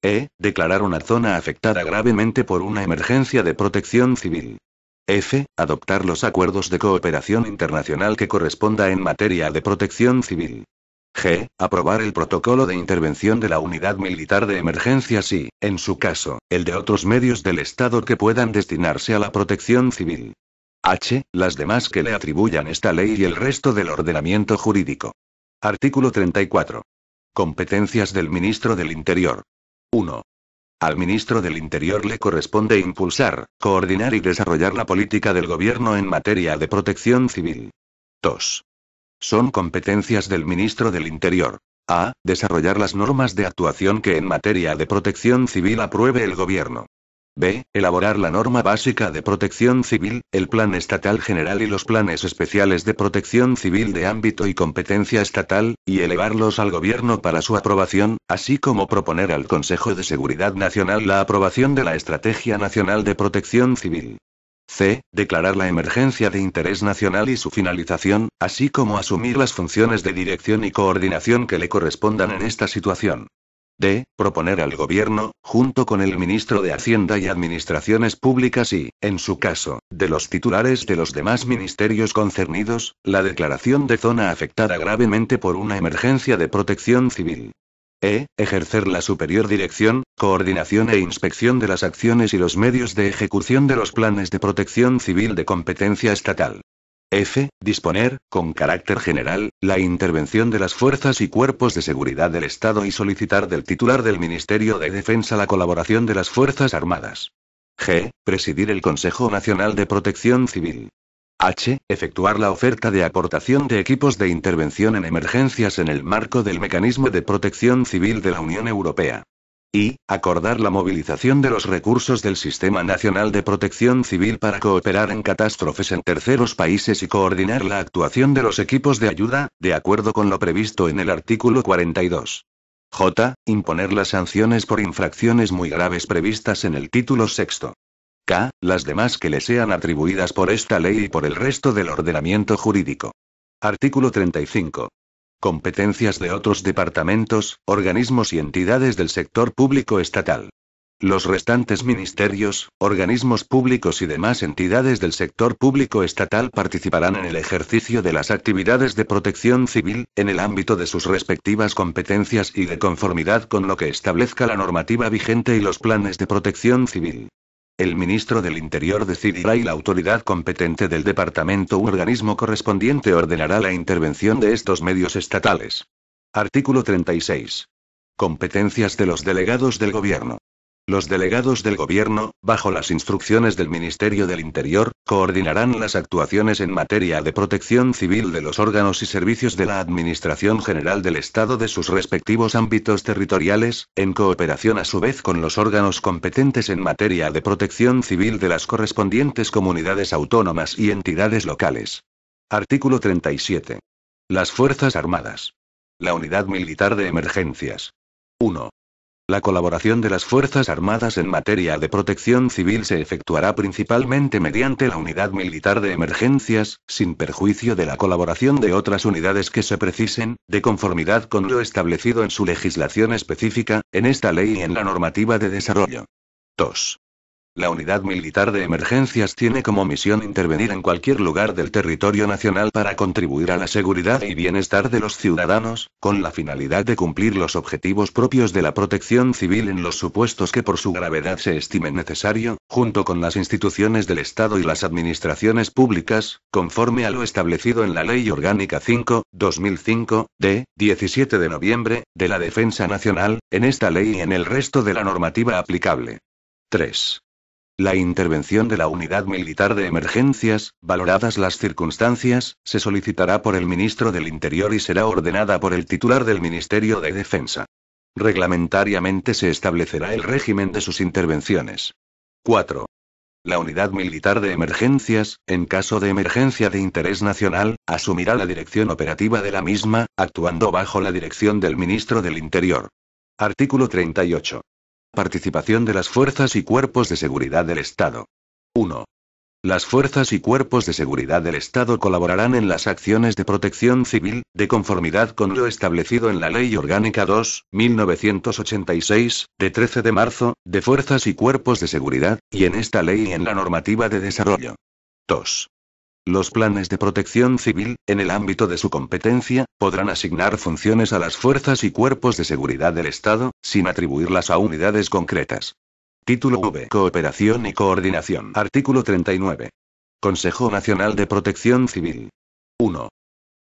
E. Declarar una zona afectada gravemente por una emergencia de protección civil. F. Adoptar los acuerdos de cooperación internacional que corresponda en materia de protección civil. G. Aprobar el protocolo de intervención de la unidad militar de emergencias y, en su caso, el de otros medios del Estado que puedan destinarse a la protección civil. H. Las demás que le atribuyan esta ley y el resto del ordenamiento jurídico. Artículo 34. Competencias del Ministro del Interior. 1. Al ministro del Interior le corresponde impulsar, coordinar y desarrollar la política del gobierno en materia de protección civil. 2. Son competencias del ministro del Interior. A. Desarrollar las normas de actuación que en materia de protección civil apruebe el gobierno. B. Elaborar la norma básica de protección civil, el Plan Estatal General y los planes especiales de protección civil de ámbito y competencia estatal, y elevarlos al Gobierno para su aprobación, así como proponer al Consejo de Seguridad Nacional la aprobación de la Estrategia Nacional de Protección Civil. C. Declarar la emergencia de interés nacional y su finalización, así como asumir las funciones de dirección y coordinación que le correspondan en esta situación d. proponer al gobierno, junto con el ministro de Hacienda y Administraciones Públicas y, en su caso, de los titulares de los demás ministerios concernidos, la declaración de zona afectada gravemente por una emergencia de protección civil. E. Ejercer la superior dirección, coordinación e inspección de las acciones y los medios de ejecución de los planes de protección civil de competencia estatal. F. Disponer, con carácter general, la intervención de las fuerzas y cuerpos de seguridad del Estado y solicitar del titular del Ministerio de Defensa la colaboración de las Fuerzas Armadas. G. Presidir el Consejo Nacional de Protección Civil. H. Efectuar la oferta de aportación de equipos de intervención en emergencias en el marco del Mecanismo de Protección Civil de la Unión Europea y, acordar la movilización de los recursos del Sistema Nacional de Protección Civil para cooperar en catástrofes en terceros países y coordinar la actuación de los equipos de ayuda, de acuerdo con lo previsto en el artículo 42. J. Imponer las sanciones por infracciones muy graves previstas en el título sexto. K. Las demás que le sean atribuidas por esta ley y por el resto del ordenamiento jurídico. Artículo 35 competencias de otros departamentos, organismos y entidades del sector público estatal. Los restantes ministerios, organismos públicos y demás entidades del sector público estatal participarán en el ejercicio de las actividades de protección civil, en el ámbito de sus respectivas competencias y de conformidad con lo que establezca la normativa vigente y los planes de protección civil. El ministro del Interior decidirá y la autoridad competente del departamento u organismo correspondiente ordenará la intervención de estos medios estatales. Artículo 36. Competencias de los delegados del Gobierno. Los delegados del gobierno, bajo las instrucciones del Ministerio del Interior, coordinarán las actuaciones en materia de protección civil de los órganos y servicios de la Administración General del Estado de sus respectivos ámbitos territoriales, en cooperación a su vez con los órganos competentes en materia de protección civil de las correspondientes comunidades autónomas y entidades locales. Artículo 37. Las Fuerzas Armadas. La Unidad Militar de Emergencias. La colaboración de las Fuerzas Armadas en materia de protección civil se efectuará principalmente mediante la Unidad Militar de Emergencias, sin perjuicio de la colaboración de otras unidades que se precisen, de conformidad con lo establecido en su legislación específica, en esta ley y en la normativa de desarrollo. 2. La Unidad Militar de Emergencias tiene como misión intervenir en cualquier lugar del territorio nacional para contribuir a la seguridad y bienestar de los ciudadanos, con la finalidad de cumplir los objetivos propios de la protección civil en los supuestos que por su gravedad se estimen necesario, junto con las instituciones del Estado y las administraciones públicas, conforme a lo establecido en la Ley Orgánica 5, 2005, de 17 de noviembre, de la Defensa Nacional, en esta ley y en el resto de la normativa aplicable. 3. La intervención de la Unidad Militar de Emergencias, valoradas las circunstancias, se solicitará por el ministro del Interior y será ordenada por el titular del Ministerio de Defensa. Reglamentariamente se establecerá el régimen de sus intervenciones. 4. La Unidad Militar de Emergencias, en caso de emergencia de interés nacional, asumirá la dirección operativa de la misma, actuando bajo la dirección del ministro del Interior. Artículo 38. Participación de las fuerzas y cuerpos de seguridad del Estado. 1. Las fuerzas y cuerpos de seguridad del Estado colaborarán en las acciones de protección civil, de conformidad con lo establecido en la Ley Orgánica 2, 1986, de 13 de marzo, de fuerzas y cuerpos de seguridad, y en esta ley y en la normativa de desarrollo. 2. Los planes de protección civil, en el ámbito de su competencia, podrán asignar funciones a las fuerzas y cuerpos de seguridad del Estado, sin atribuirlas a unidades concretas. Título V. Cooperación y coordinación. Artículo 39. Consejo Nacional de Protección Civil. 1.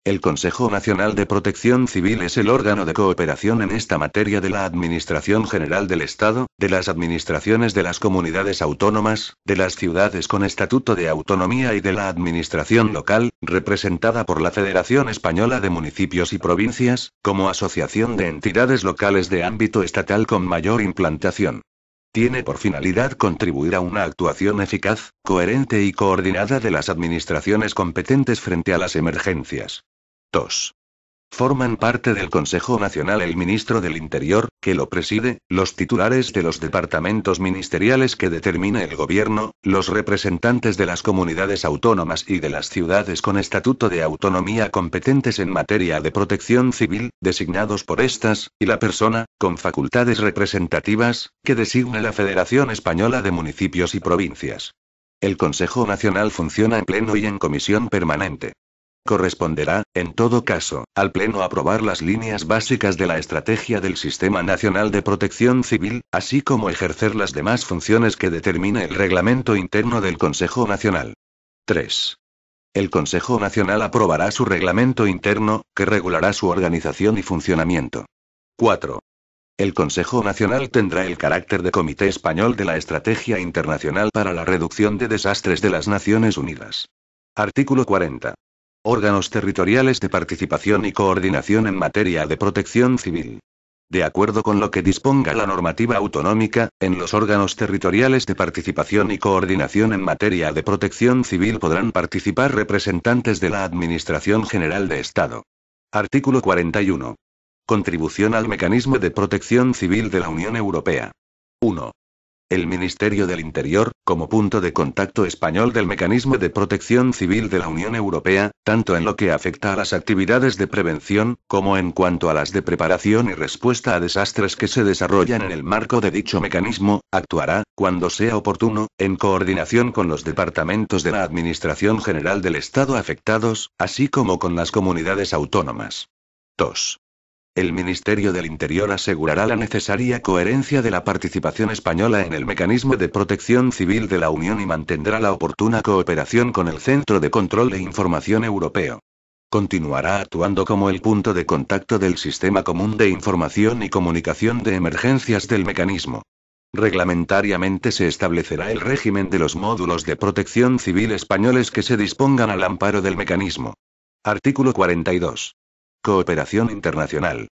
El Consejo Nacional de Protección Civil es el órgano de cooperación en esta materia de la Administración General del Estado, de las administraciones de las comunidades autónomas, de las ciudades con estatuto de autonomía y de la Administración local, representada por la Federación Española de Municipios y Provincias, como asociación de entidades locales de ámbito estatal con mayor implantación tiene por finalidad contribuir a una actuación eficaz, coherente y coordinada de las administraciones competentes frente a las emergencias. 2. Forman parte del Consejo Nacional el ministro del Interior, que lo preside, los titulares de los departamentos ministeriales que determine el gobierno, los representantes de las comunidades autónomas y de las ciudades con estatuto de autonomía competentes en materia de protección civil, designados por estas, y la persona, con facultades representativas, que designe la Federación Española de Municipios y Provincias. El Consejo Nacional funciona en pleno y en comisión permanente. Corresponderá, en todo caso, al Pleno aprobar las líneas básicas de la estrategia del Sistema Nacional de Protección Civil, así como ejercer las demás funciones que determine el reglamento interno del Consejo Nacional. 3. El Consejo Nacional aprobará su reglamento interno, que regulará su organización y funcionamiento. 4. El Consejo Nacional tendrá el carácter de Comité Español de la Estrategia Internacional para la Reducción de Desastres de las Naciones Unidas. Artículo 40 órganos territoriales de participación y coordinación en materia de protección civil. De acuerdo con lo que disponga la normativa autonómica, en los órganos territoriales de participación y coordinación en materia de protección civil podrán participar representantes de la Administración General de Estado. Artículo 41. Contribución al mecanismo de protección civil de la Unión Europea. 1. El Ministerio del Interior, como punto de contacto español del Mecanismo de Protección Civil de la Unión Europea, tanto en lo que afecta a las actividades de prevención, como en cuanto a las de preparación y respuesta a desastres que se desarrollan en el marco de dicho mecanismo, actuará, cuando sea oportuno, en coordinación con los departamentos de la Administración General del Estado afectados, así como con las comunidades autónomas. 2. El Ministerio del Interior asegurará la necesaria coherencia de la participación española en el mecanismo de protección civil de la Unión y mantendrá la oportuna cooperación con el Centro de Control de Información Europeo. Continuará actuando como el punto de contacto del Sistema Común de Información y Comunicación de Emergencias del mecanismo. Reglamentariamente se establecerá el régimen de los módulos de protección civil españoles que se dispongan al amparo del mecanismo. Artículo 42. Cooperación internacional.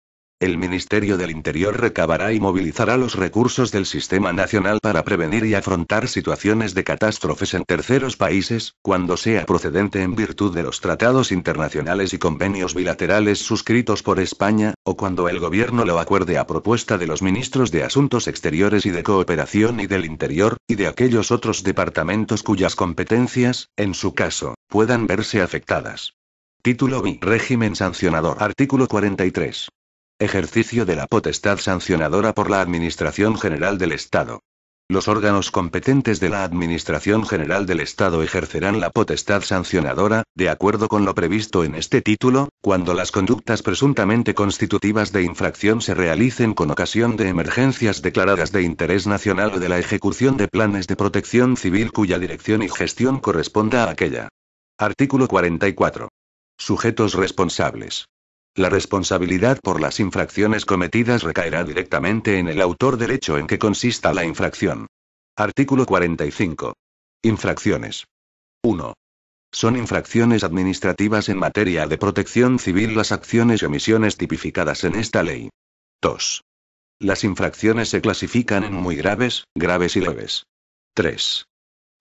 El Ministerio del Interior recabará y movilizará los recursos del sistema nacional para prevenir y afrontar situaciones de catástrofes en terceros países, cuando sea procedente en virtud de los tratados internacionales y convenios bilaterales suscritos por España, o cuando el Gobierno lo acuerde a propuesta de los ministros de Asuntos Exteriores y de Cooperación y del Interior, y de aquellos otros departamentos cuyas competencias, en su caso, puedan verse afectadas. Título B. Régimen sancionador. Artículo 43. Ejercicio de la potestad sancionadora por la Administración General del Estado. Los órganos competentes de la Administración General del Estado ejercerán la potestad sancionadora, de acuerdo con lo previsto en este título, cuando las conductas presuntamente constitutivas de infracción se realicen con ocasión de emergencias declaradas de interés nacional o de la ejecución de planes de protección civil cuya dirección y gestión corresponda a aquella. Artículo 44. Sujetos responsables. La responsabilidad por las infracciones cometidas recaerá directamente en el autor del hecho en que consista la infracción. Artículo 45. Infracciones. 1. Son infracciones administrativas en materia de protección civil las acciones y omisiones tipificadas en esta ley. 2. Las infracciones se clasifican en muy graves, graves y leves. 3.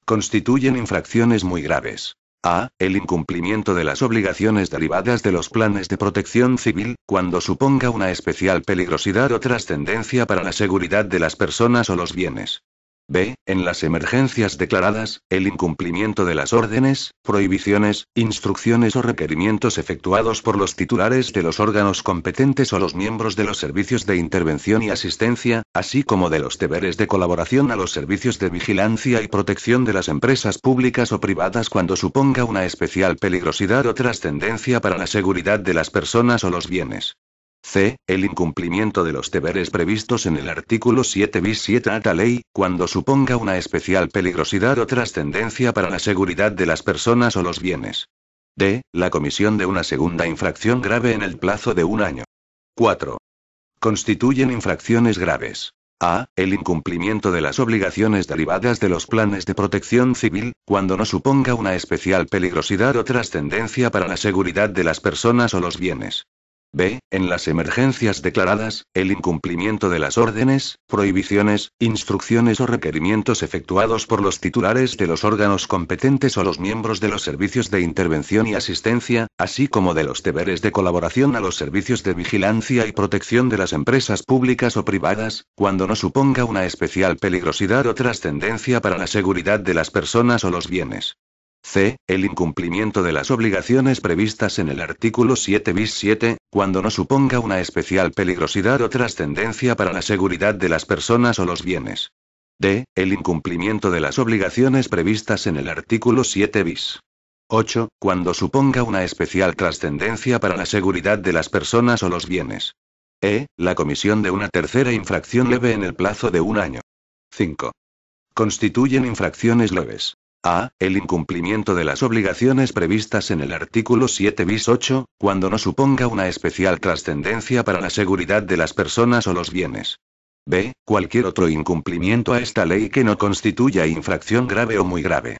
Constituyen infracciones muy graves. A. El incumplimiento de las obligaciones derivadas de los planes de protección civil, cuando suponga una especial peligrosidad o trascendencia para la seguridad de las personas o los bienes. B. En las emergencias declaradas, el incumplimiento de las órdenes, prohibiciones, instrucciones o requerimientos efectuados por los titulares de los órganos competentes o los miembros de los servicios de intervención y asistencia, así como de los deberes de colaboración a los servicios de vigilancia y protección de las empresas públicas o privadas cuando suponga una especial peligrosidad o trascendencia para la seguridad de las personas o los bienes. C. El incumplimiento de los deberes previstos en el artículo 7 bis 7 a ley, cuando suponga una especial peligrosidad o trascendencia para la seguridad de las personas o los bienes. D. La comisión de una segunda infracción grave en el plazo de un año. 4. Constituyen infracciones graves. A. El incumplimiento de las obligaciones derivadas de los planes de protección civil, cuando no suponga una especial peligrosidad o trascendencia para la seguridad de las personas o los bienes. B. En las emergencias declaradas, el incumplimiento de las órdenes, prohibiciones, instrucciones o requerimientos efectuados por los titulares de los órganos competentes o los miembros de los servicios de intervención y asistencia, así como de los deberes de colaboración a los servicios de vigilancia y protección de las empresas públicas o privadas, cuando no suponga una especial peligrosidad o trascendencia para la seguridad de las personas o los bienes. C. El incumplimiento de las obligaciones previstas en el artículo 7 bis 7, cuando no suponga una especial peligrosidad o trascendencia para la seguridad de las personas o los bienes. D. El incumplimiento de las obligaciones previstas en el artículo 7 bis. 8. Cuando suponga una especial trascendencia para la seguridad de las personas o los bienes. E. La comisión de una tercera infracción leve en el plazo de un año. 5. Constituyen infracciones leves. A. El incumplimiento de las obligaciones previstas en el artículo 7 bis 8, cuando no suponga una especial trascendencia para la seguridad de las personas o los bienes. B. Cualquier otro incumplimiento a esta ley que no constituya infracción grave o muy grave.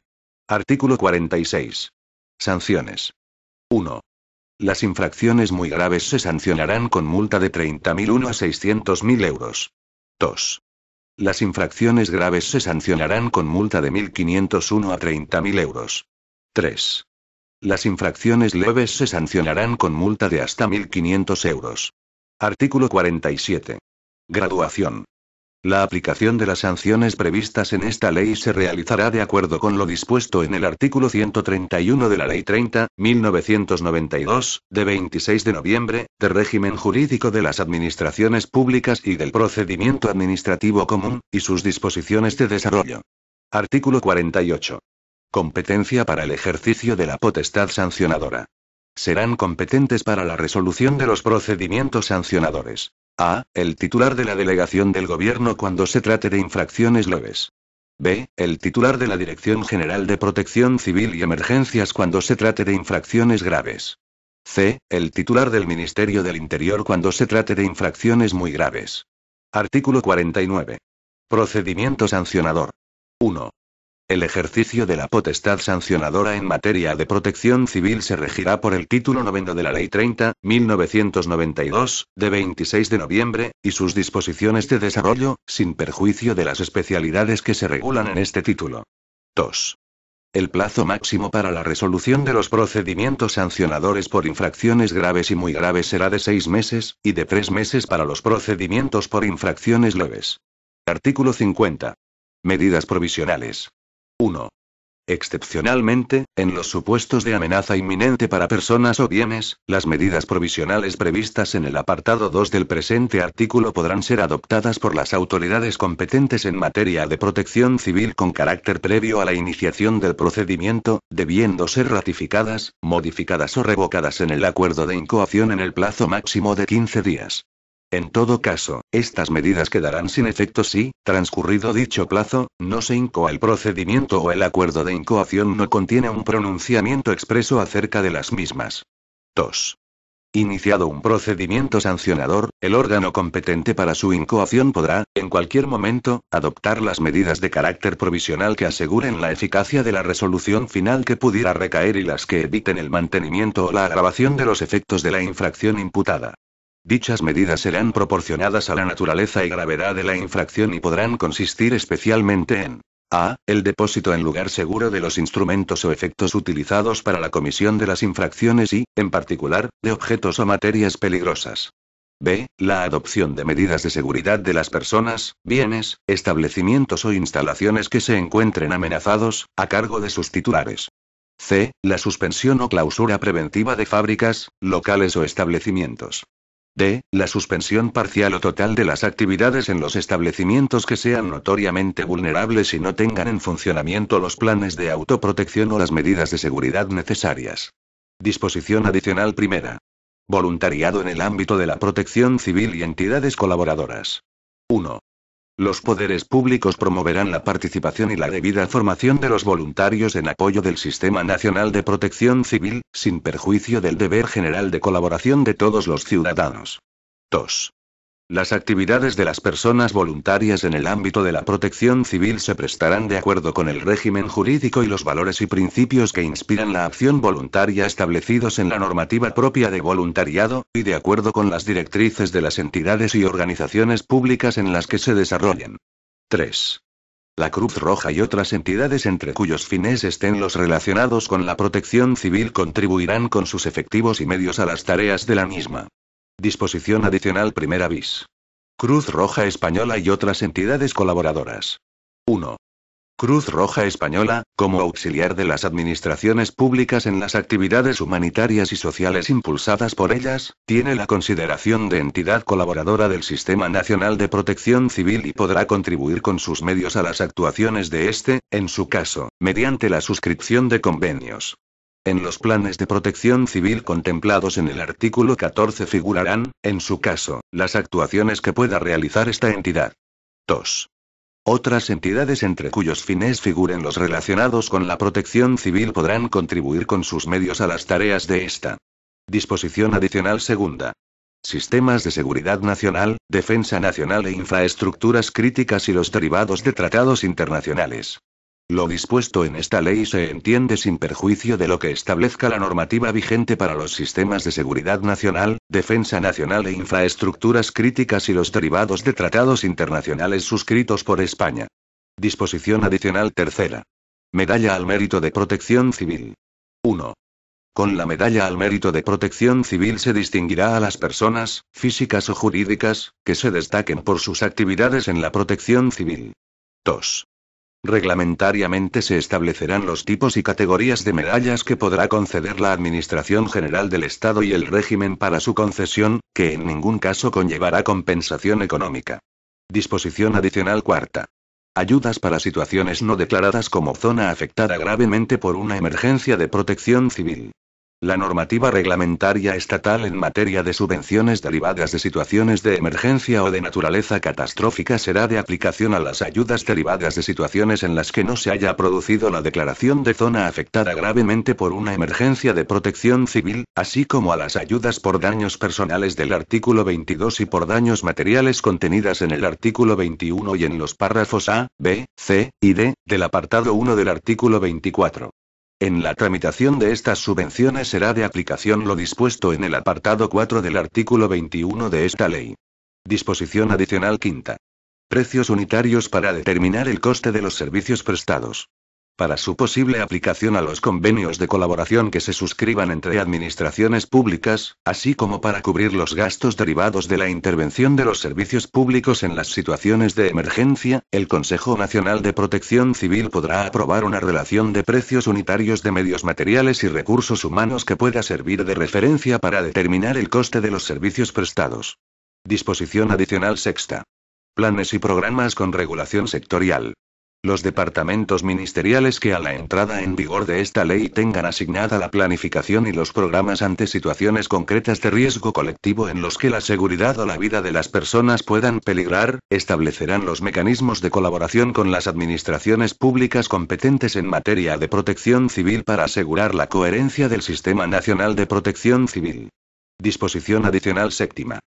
Artículo 46. Sanciones. 1. Las infracciones muy graves se sancionarán con multa de 30.001 a 600.000 euros. 2. Las infracciones graves se sancionarán con multa de 1.501 a 30.000 euros. 3. Las infracciones leves se sancionarán con multa de hasta 1.500 euros. Artículo 47. Graduación. La aplicación de las sanciones previstas en esta ley se realizará de acuerdo con lo dispuesto en el artículo 131 de la Ley 30, 1992, de 26 de noviembre, de régimen jurídico de las administraciones públicas y del procedimiento administrativo común, y sus disposiciones de desarrollo. Artículo 48. Competencia para el ejercicio de la potestad sancionadora serán competentes para la resolución de los procedimientos sancionadores. A. El titular de la delegación del Gobierno cuando se trate de infracciones leves. B. El titular de la Dirección General de Protección Civil y Emergencias cuando se trate de infracciones graves. C. El titular del Ministerio del Interior cuando se trate de infracciones muy graves. Artículo 49. Procedimiento sancionador. 1. El ejercicio de la potestad sancionadora en materia de protección civil se regirá por el título noveno de la Ley 30, 1992, de 26 de noviembre, y sus disposiciones de desarrollo, sin perjuicio de las especialidades que se regulan en este título. 2. El plazo máximo para la resolución de los procedimientos sancionadores por infracciones graves y muy graves será de seis meses, y de tres meses para los procedimientos por infracciones leves. Artículo 50. Medidas provisionales. 1. Excepcionalmente, en los supuestos de amenaza inminente para personas o bienes, las medidas provisionales previstas en el apartado 2 del presente artículo podrán ser adoptadas por las autoridades competentes en materia de protección civil con carácter previo a la iniciación del procedimiento, debiendo ser ratificadas, modificadas o revocadas en el acuerdo de incoación en el plazo máximo de 15 días. En todo caso, estas medidas quedarán sin efecto si, transcurrido dicho plazo, no se incoa el procedimiento o el acuerdo de incoación no contiene un pronunciamiento expreso acerca de las mismas. 2. Iniciado un procedimiento sancionador, el órgano competente para su incoación podrá, en cualquier momento, adoptar las medidas de carácter provisional que aseguren la eficacia de la resolución final que pudiera recaer y las que eviten el mantenimiento o la agravación de los efectos de la infracción imputada. Dichas medidas serán proporcionadas a la naturaleza y gravedad de la infracción y podrán consistir especialmente en a. El depósito en lugar seguro de los instrumentos o efectos utilizados para la comisión de las infracciones y, en particular, de objetos o materias peligrosas. B. La adopción de medidas de seguridad de las personas, bienes, establecimientos o instalaciones que se encuentren amenazados, a cargo de sus titulares. C. La suspensión o clausura preventiva de fábricas, locales o establecimientos. D. La suspensión parcial o total de las actividades en los establecimientos que sean notoriamente vulnerables y no tengan en funcionamiento los planes de autoprotección o las medidas de seguridad necesarias. Disposición adicional primera. Voluntariado en el ámbito de la protección civil y entidades colaboradoras. Los poderes públicos promoverán la participación y la debida formación de los voluntarios en apoyo del Sistema Nacional de Protección Civil, sin perjuicio del deber general de colaboración de todos los ciudadanos. 2. Las actividades de las personas voluntarias en el ámbito de la protección civil se prestarán de acuerdo con el régimen jurídico y los valores y principios que inspiran la acción voluntaria establecidos en la normativa propia de voluntariado, y de acuerdo con las directrices de las entidades y organizaciones públicas en las que se desarrollen. 3. La Cruz Roja y otras entidades entre cuyos fines estén los relacionados con la protección civil contribuirán con sus efectivos y medios a las tareas de la misma. Disposición adicional primera bis. Cruz Roja Española y otras entidades colaboradoras. 1. Cruz Roja Española, como auxiliar de las administraciones públicas en las actividades humanitarias y sociales impulsadas por ellas, tiene la consideración de entidad colaboradora del Sistema Nacional de Protección Civil y podrá contribuir con sus medios a las actuaciones de este, en su caso, mediante la suscripción de convenios. En los planes de protección civil contemplados en el artículo 14 figurarán, en su caso, las actuaciones que pueda realizar esta entidad. 2. Otras entidades entre cuyos fines figuren los relacionados con la protección civil podrán contribuir con sus medios a las tareas de esta. Disposición adicional segunda. Sistemas de seguridad nacional, defensa nacional e infraestructuras críticas y los derivados de tratados internacionales. Lo dispuesto en esta ley se entiende sin perjuicio de lo que establezca la normativa vigente para los sistemas de seguridad nacional, defensa nacional e infraestructuras críticas y los derivados de tratados internacionales suscritos por España. Disposición adicional tercera. Medalla al mérito de protección civil. 1. Con la medalla al mérito de protección civil se distinguirá a las personas, físicas o jurídicas, que se destaquen por sus actividades en la protección civil. 2. Reglamentariamente se establecerán los tipos y categorías de medallas que podrá conceder la Administración General del Estado y el régimen para su concesión, que en ningún caso conllevará compensación económica. Disposición adicional cuarta. Ayudas para situaciones no declaradas como zona afectada gravemente por una emergencia de protección civil. La normativa reglamentaria estatal en materia de subvenciones derivadas de situaciones de emergencia o de naturaleza catastrófica será de aplicación a las ayudas derivadas de situaciones en las que no se haya producido la declaración de zona afectada gravemente por una emergencia de protección civil, así como a las ayudas por daños personales del artículo 22 y por daños materiales contenidas en el artículo 21 y en los párrafos A, B, C y D del apartado 1 del artículo 24. En la tramitación de estas subvenciones será de aplicación lo dispuesto en el apartado 4 del artículo 21 de esta ley. Disposición adicional quinta. Precios unitarios para determinar el coste de los servicios prestados para su posible aplicación a los convenios de colaboración que se suscriban entre administraciones públicas, así como para cubrir los gastos derivados de la intervención de los servicios públicos en las situaciones de emergencia, el Consejo Nacional de Protección Civil podrá aprobar una relación de precios unitarios de medios materiales y recursos humanos que pueda servir de referencia para determinar el coste de los servicios prestados. Disposición adicional sexta. Planes y programas con regulación sectorial los departamentos ministeriales que a la entrada en vigor de esta ley tengan asignada la planificación y los programas ante situaciones concretas de riesgo colectivo en los que la seguridad o la vida de las personas puedan peligrar, establecerán los mecanismos de colaboración con las administraciones públicas competentes en materia de protección civil para asegurar la coherencia del Sistema Nacional de Protección Civil. Disposición adicional séptima.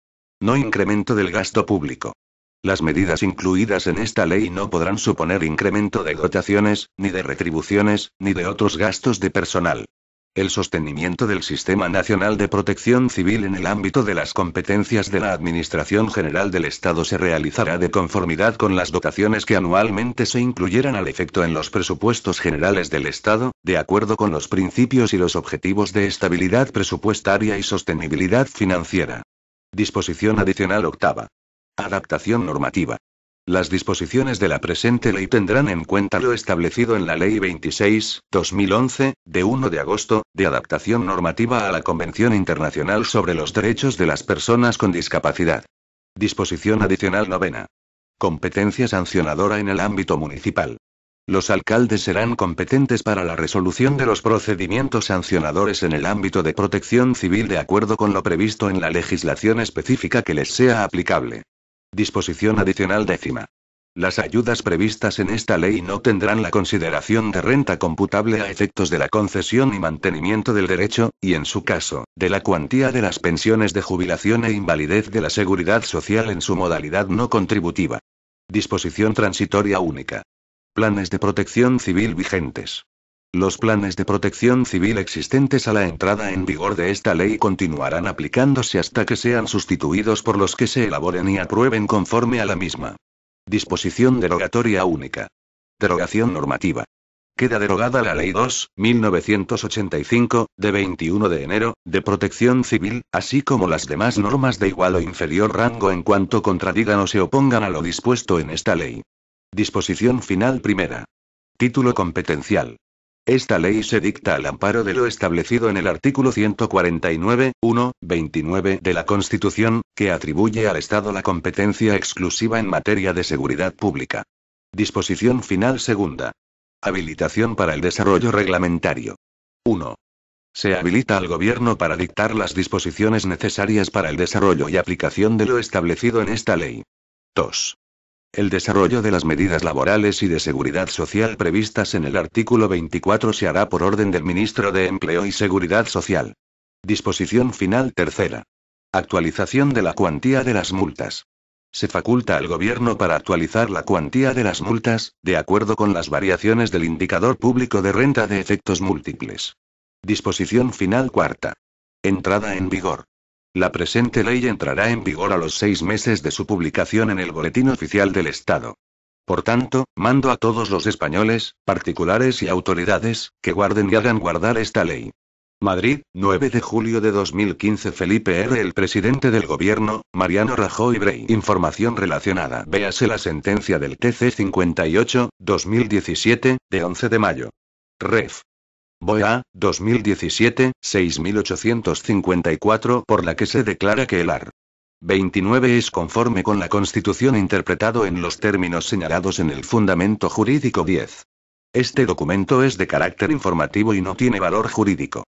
No incremento del gasto público. Las medidas incluidas en esta ley no podrán suponer incremento de dotaciones, ni de retribuciones, ni de otros gastos de personal. El sostenimiento del Sistema Nacional de Protección Civil en el ámbito de las competencias de la Administración General del Estado se realizará de conformidad con las dotaciones que anualmente se incluyeran al efecto en los presupuestos generales del Estado, de acuerdo con los principios y los objetivos de estabilidad presupuestaria y sostenibilidad financiera. Disposición adicional octava. Adaptación normativa. Las disposiciones de la presente ley tendrán en cuenta lo establecido en la Ley 26-2011, de 1 de agosto, de adaptación normativa a la Convención Internacional sobre los Derechos de las Personas con Discapacidad. Disposición adicional novena. Competencia sancionadora en el ámbito municipal. Los alcaldes serán competentes para la resolución de los procedimientos sancionadores en el ámbito de protección civil de acuerdo con lo previsto en la legislación específica que les sea aplicable. Disposición adicional décima. Las ayudas previstas en esta ley no tendrán la consideración de renta computable a efectos de la concesión y mantenimiento del derecho, y en su caso, de la cuantía de las pensiones de jubilación e invalidez de la seguridad social en su modalidad no contributiva. Disposición transitoria única. Planes de protección civil vigentes. Los planes de protección civil existentes a la entrada en vigor de esta ley continuarán aplicándose hasta que sean sustituidos por los que se elaboren y aprueben conforme a la misma. Disposición derogatoria única. Derogación normativa. Queda derogada la Ley 2, 1985, de 21 de enero, de protección civil, así como las demás normas de igual o inferior rango en cuanto contradigan o se opongan a lo dispuesto en esta ley. Disposición final primera. Título competencial. Esta ley se dicta al amparo de lo establecido en el artículo 149, 1, de la Constitución, que atribuye al Estado la competencia exclusiva en materia de seguridad pública. Disposición final segunda. Habilitación para el desarrollo reglamentario. 1. Se habilita al Gobierno para dictar las disposiciones necesarias para el desarrollo y aplicación de lo establecido en esta ley. 2. El desarrollo de las medidas laborales y de seguridad social previstas en el artículo 24 se hará por orden del ministro de Empleo y Seguridad Social. Disposición final tercera. Actualización de la cuantía de las multas. Se faculta al Gobierno para actualizar la cuantía de las multas, de acuerdo con las variaciones del indicador público de renta de efectos múltiples. Disposición final cuarta. Entrada en vigor. La presente ley entrará en vigor a los seis meses de su publicación en el Boletín Oficial del Estado. Por tanto, mando a todos los españoles, particulares y autoridades, que guarden y hagan guardar esta ley. Madrid, 9 de julio de 2015 Felipe R. El presidente del gobierno, Mariano Rajoy Brey. Información relacionada. Véase la sentencia del TC 58, 2017, de 11 de mayo. Ref. BOA, 2017, 6854, por la que se declara que el AR. 29 es conforme con la Constitución interpretado en los términos señalados en el Fundamento Jurídico 10. Este documento es de carácter informativo y no tiene valor jurídico.